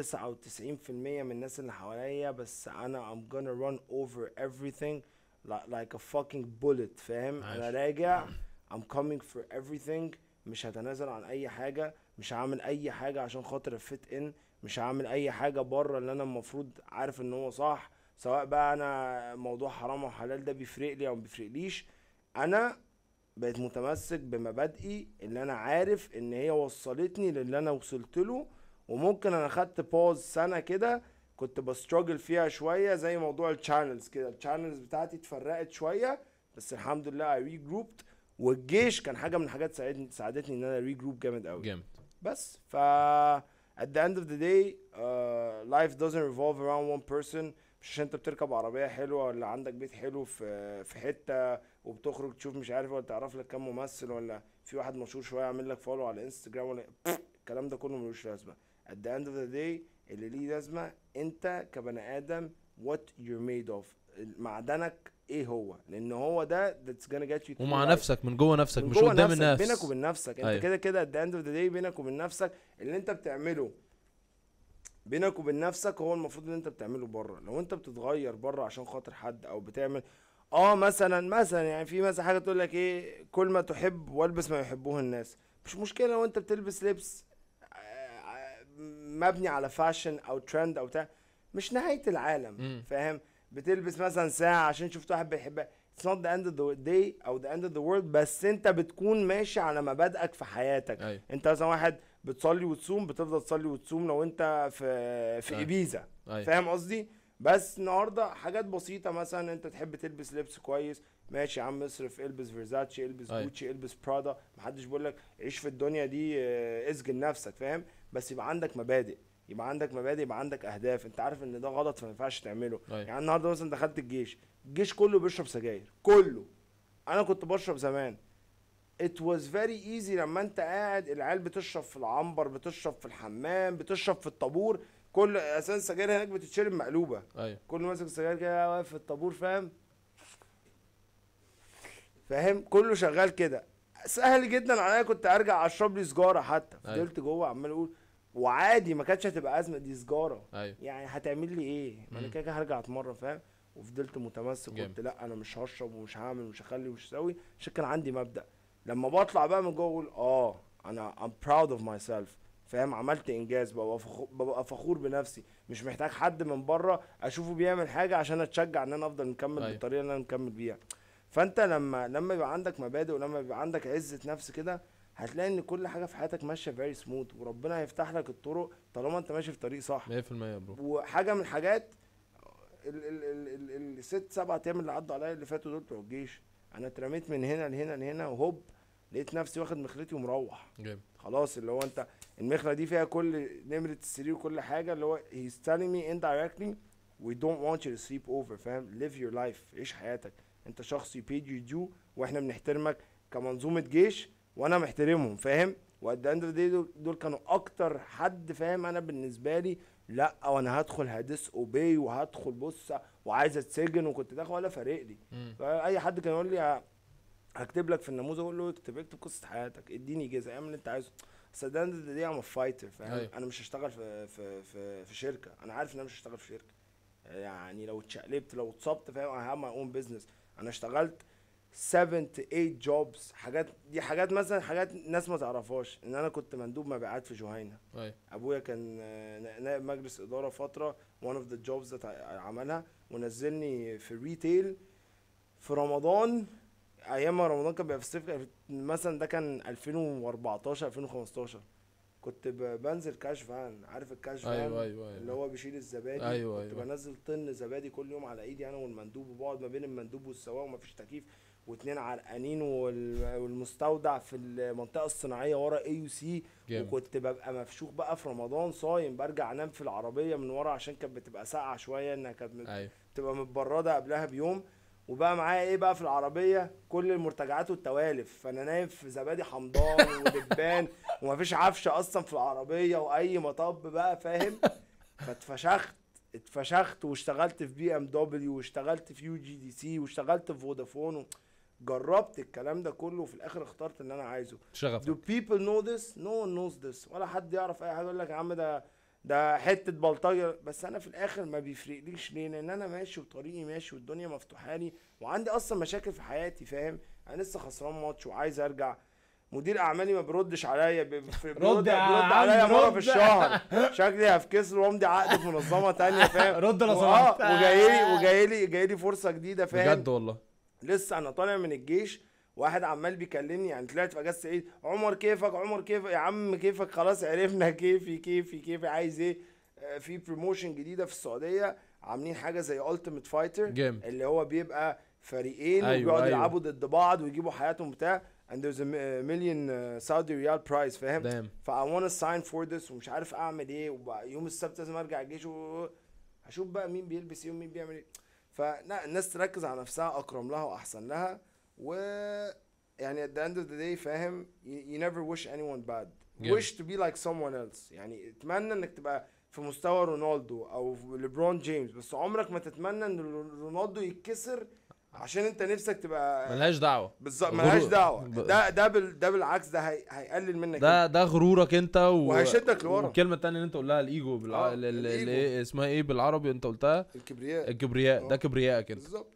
99% من الناس اللي حواليا بس انا I'm gonna run over everything like a fucking bullet فاهم انا راجع I'm coming for everything مش هتنازل عن اي حاجة مش هعمل اي حاجة عشان خاطر الفيت ان مش هعمل اي حاجة بره اللي انا المفروض عارف ان هو صح سواء بقى انا موضوع حرام او حلال ده بيفرق لي او ما بيفرقليش انا بقيت متمسك بمبادئي اللي انا عارف ان هي وصلتني للي انا وصلت له وممكن انا خدت باوز سنه كده كنت بستراجل فيها شويه زي موضوع الشانلز كده الشانلز بتاعتي اتفرقت شويه بس الحمد لله اي ريجروبت والجيش كان حاجه من الحاجات ساعدتني ساعدتني ان انا ريجروب جامد قوي جامد بس ف at the end of the day uh, life doesn't revolve around one person مش عشان انت بتركب عربيه حلوه ولا عندك بيت حلو في في حته وبتخرج تشوف مش عارف ولا تعرف لك كام ممثل ولا في واحد مشهور شويه عامل لك فولو على انستجرام ولا الكلام ده كله ملوش لازمه at the end of the day اللي ليه لازمه انت كبني ادم what you're made of معدنك ايه هو لان هو ده that's gonna get you ومع نفسك من جوه نفسك من مش قدام الناس بينك وبين نفسك انت أيوه. كده كده at the end of the day بينك وبين نفسك اللي انت بتعمله بينك وبين نفسك هو المفروض ان انت بتعمله بره لو انت بتتغير بره عشان خاطر حد او بتعمل اه مثلا مثلا يعني في مثلا حاجه تقول لك ايه كل ما تحب والبس ما يحبوه الناس مش مشكله لو انت بتلبس لبس مبني على فاشن او ترند او بتاع مش نهايه العالم فاهم بتلبس مثلا ساعه عشان شفت واحد بيحبها اتس نوت ذا اند اوف ذا داي او ذا اند اوف ذا وورلد بس انت بتكون ماشي على مبادئك في حياتك أي. أيوة. انت مثلا واحد بتصلي وتصوم بتفضل تصلي وتصوم لو انت في في أيوة. ايبيزا أيوة. فاهم قصدي بس النهارده حاجات بسيطه مثلا انت تحب تلبس لبس كويس ماشي يا عم اصرف البس فيرزاتشي البس جوتشي البس برادا محدش بيقول لك عيش في الدنيا دي آه، اسجن نفسك فاهم بس يبقى عندك مبادئ يبقى عندك مبادئ يبقى عندك اهداف انت عارف ان ده غلط فما ينفعش تعمله أي. أيوة. يعني النهارده مثلا دخلت الجيش الجيش كله بيشرب سجاير كله انا كنت بشرب زمان ات واز فيري ايزي لما انت قاعد العيال بتشرب في العنبر بتشرب في الحمام بتشرب في الطابور كل اساسا السجاير هناك بتتشرب مقلوبه أيوة. كل ماسك السجاير كده واقف في الطابور فاهم فاهم كله شغال كده سهل جدا عليا كنت ارجع اشرب لي سجاره حتى أيوة. فضلت أيوة. جوه عمال اقول وعادي ما كانتش هتبقى ازمه دي سجاره أيوة. يعني هتعمل لي ايه ما انا كده هرجع اتمرن فاهم وفضلت متمسك قلت لا انا مش هشرب ومش هعمل ومش هخلي ومش هسوي عشان كان عندي مبدا لما بطلع بقى من جوه اقول اه انا ام براود اوف ماي سيلف فاهم عملت انجاز ببقى فخور, ببقى فخور بنفسي مش محتاج حد من بره اشوفه بيعمل حاجه عشان اتشجع ان انا افضل مكمل أيوة. بالطريقه اللي انا مكمل بيها فانت لما لما يبقى عندك مبادئ ولما يبقى عندك عزه نفس كده هتلاقي ان كل حاجه في حياتك ماشيه فيري سموث وربنا هيفتح لك الطرق طالما انت ماشي في طريق صح
100% يا برو
وحاجه من الحاجات ال ال ال الست سبع ايام اللي عدوا عليا اللي فاتوا دول بتوع الجيش انا اترميت من هنا لهنا لهنا وهوب لقيت نفسي واخد مخلتي ومروح جيب. خلاص اللي هو انت المخله دي فيها كل نمره السرير وكل حاجه اللي هو هيز telling مي indirectly وي دونت want يو سليب اوفر فاهم ليف يور لايف عيش حياتك انت شخص you paid your واحنا بنحترمك كمنظومه جيش وانا محترمهم فاهم وقد اند دي دول كانوا اكتر حد فاهم انا بالنسبه لي لا وانا هدخل هديس اوبي وهدخل بص وعايز اتسجن وكنت داخل ولا فارق لي اي حد كان يقول لي هكتب لك في الناموس اقول له اكتب اكتب قصه حياتك اديني جزء اعمل اللي انت عايزه بس ده دي فايتر فاهم أيوه. انا مش هشتغل في في في, في شركه انا عارف ان انا مش هشتغل في شركه يعني لو اتشقلبت لو اتصبت فاهم انا هعمل اون بزنس انا اشتغلت 7 8 جوبز حاجات دي حاجات مثلا حاجات ناس ما تعرفهاش ان انا كنت مندوب مبيعات في جهينه أيوة. ابويا كان نائب مجلس اداره فتره وان اوف ذا جوبز عملها ونزلني في الريتيل في رمضان ايام ما رمضان كان بيبقى في الصيف مثلا ده كان 2014 2015 كنت بنزل كاش فان عارف الكاش فان أيوة أيوة أيوة. اللي هو بيشيل الزبادي أيوة كنت أيوة. بنزل طن زبادي كل يوم على ايدي انا والمندوب وبقعد ما بين المندوب والسواق ومفيش تكييف واثنين عرقانين والمستودع في المنطقه الصناعيه ورا اي يو سي وكنت ببقى مفشوخ بقى في رمضان صايم برجع انام في العربيه من ورا عشان كانت بتبقى ساقعه شويه انها كانت أيوه. بتبقى متبرده قبلها بيوم وبقى معايا ايه بقى في العربيه كل المرتجعات والتوالف فانا نايم في زبادي حمضان [LAUGHS] ودبان ومفيش عفشه اصلا في العربيه واي مطب بقى فاهم فاتفشخت اتفشخت واشتغلت في بي ام دبليو واشتغلت في يو جي دي سي واشتغلت في فودافون جربت الكلام ده كله وفي الاخر اخترت اللي انا عايزه شغفك do people know this no one knows this ولا حد يعرف اي حاجه يقول لك يا عم ده ده حته بلطجه بس انا في الاخر ما بيفرقليش ليه لان انا ماشي وطريقي ماشي والدنيا مفتوحه لي وعندي اصلا مشاكل في حياتي فاهم انا لسه خسران ماتش وعايز ارجع مدير اعمالي ما بيردش عليا بيرد برد عليا مره في الشهر شكلي هفكسر وامضي عقد في منظمه ثانيه فاهم [LAUGHS] رد لو سمحت آه، وجاي لي وجاي لي جاي لي فرصه جديده فاهم بجد والله لسه انا طالع من الجيش واحد عمال بيكلمني يعني طلعت في اجازه عيد عمر كيفك عمر كيفك يا عم كيفك خلاص عرفنا [LAUGHS] كيفي كيفي كيفي عايز ايه آه، في بروموشن جديده في السعوديه عاملين حاجه زي التيمت فايتر اللي هو بيبقى فريقين أيوة وبيقعدوا أيوة. يلعبوا ضد بعض ويجيبوا حياتهم بتاع اند ذيرز ا مليون سعودي ريال برايز فاهم فا اي وان wanna sign for ومش عارف اعمل ايه ويوم السبت لازم ارجع الجيش و... بقى مين بيلبس ايه ومين بيعمل ايه فالناس تركز على نفسها اكرم لها واحسن لها و يعني at the end of the day فاهم you, you never wish anyone bad yeah. wish to be like someone else يعني اتمنى انك تبقى في مستوى رونالدو او ليبرون جيمس بس عمرك ما تتمنى ان رونالدو يتكسر عشان انت نفسك تبقى
ملهاش دعوه بالظبط ملهاش دعوه ده
ده بال... ده بالعكس ده هي... هيقلل منك ده ده غرورك
انت و... وهيشدك لورا والكلمه الثانيه اللي انت قلتها الايجو بالع... آه. ال... الإيجو. ال... إيه، اسمها ايه بالعربي انت قلتها الكبرياء الكبرياء آه. ده كبريائك انت بالظبط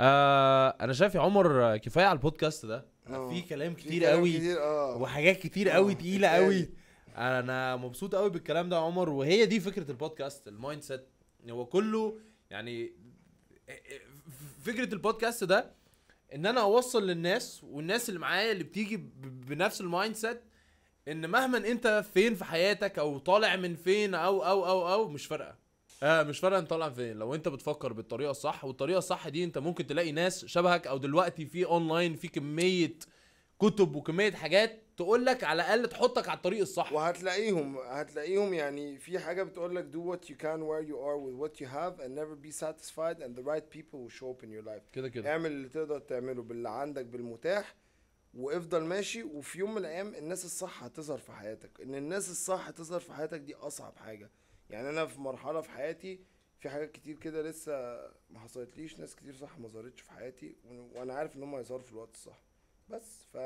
آه انا شايف يا عمر كفايه على البودكاست ده آه. في كلام كتير قوي كتير آه. وحاجات كتير آه، قوي تقيله قوي انا مبسوط قوي بالكلام ده يا عمر وهي دي فكره البودكاست المايند سيت هو كله يعني فكره البودكاست ده ان انا اوصل للناس والناس اللي معايا اللي بتيجي بنفس المايند سيت ان مهما انت فين في حياتك او طالع من فين او او او او مش فارقه آه مش فارقه انت طالع فين لو انت بتفكر بالطريقه الصح والطريقه الصح دي انت ممكن تلاقي ناس شبهك او دلوقتي في اونلاين في كميه كتب وكميه حاجات تقول لك على الاقل تحطك على الطريق الصح وهتلاقيهم
هتلاقيهم يعني في حاجه بتقول لك do what you can where you are with what you have and never be satisfied and the right people will show up in your life كده كده اعمل اللي تقدر تعمله باللي عندك بالمتاح وافضل ماشي وفي يوم من الايام الناس الصح هتظهر في حياتك ان الناس الصح تظهر في حياتك دي اصعب حاجه يعني انا في مرحله في حياتي في حاجات كتير كده لسه ما حصلتليش ناس كتير صح ما ظهرتش في حياتي وانا عارف ان هم هيظهروا في الوقت الصح بس ف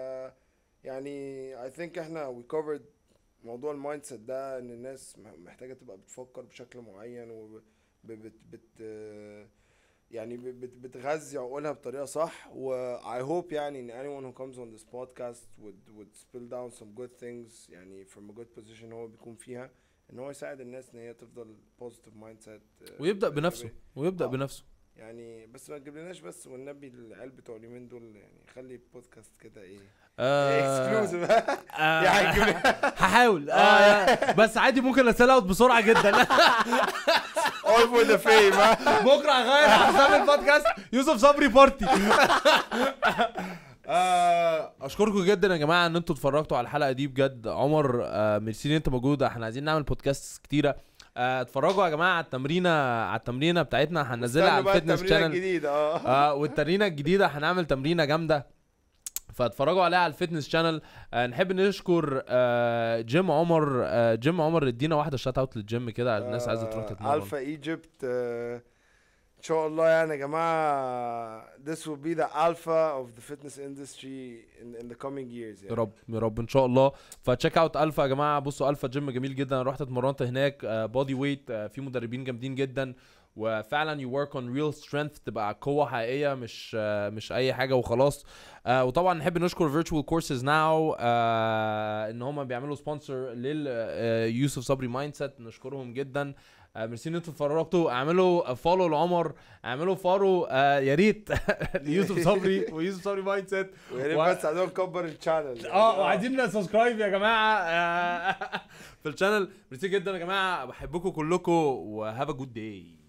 يعني I think احنا we covered موضوع المايند سيت ده ان الناس محتاجه تبقى بتفكر بشكل معين وبت بت بت يعني بت بتغذي عقولها بطريقه صح و I hope يعني ان anyone who comes on this podcast would would spill down some good things يعني from a good position هو بيكون فيها ان هو يساعد الناس ان هي تفضل positive mindset آه، ويبدأ بنفسه
ويبدأ آه. بنفسه
يعني بس ما تجيبلناش بس والنبي العيال بتوع اليومين دول يعني خلي البودكاست كده ايه اكسكلوسيف آه، [LAUGHS] آه، هحاول آه، بس عادي ممكن اسال اوت بسرعه جدا
اول فور ذا فيم بكره هغير حساب البودكاست يوسف صبري بارتي [LAUGHS] اشكركم جدا يا جماعه ان انتم اتفرجتوا على الحلقه دي بجد عمر ميرسي ان انت موجود احنا عايزين نعمل بودكاست كتيره اتفرجوا يا جماعه على التمرينه على التمرينه بتاعتنا هننزلها على الفيتنس شانل الجديده اه والتمرينه الجديده هنعمل تمرينه جامده فاتفرجوا عليها على الفيتنس شانل آه نحب نشكر آه جيم عمر آه جيم عمر ادينا واحده شات اوت للجيم كده الناس عايزه تروح تتمرن الفا
آه، ايجيبت آه، ان شاء الله يعني يا جماعه this will be the alpha of the fitness industry in, in the coming years يعني. يا رب
يا رب ان شاء الله فتشيك اوت الفا يا جماعه بصوا الفا جيم جميل جدا رحت اتمرنت هناك بودي آه، ويت في مدربين جامدين جدا وفعلا يو ورك اون ريل سترينث تبقى قوه حقيقيه مش مش اي حاجه وخلاص آه، وطبعا نحب نشكر فيرتشوال كورسز ناو ان هم بيعملوا سبونسر لليوسف صبري مايند سيت نشكرهم جدا آه، ميرسي ان انتوا اتفرجتوا اعملوا فولو لعمر اعملوا فولو آه، يا ريت ليوسف صبري ويوسف
صبري مايند سيت ويا ريت بس عايزين نكبر الشانل اه
وعايزين سبسكرايب يا جماعه [LAUGHS] في الشانل ميرسي جدا يا جماعه بحبكم كلكم وهاف ا جود داي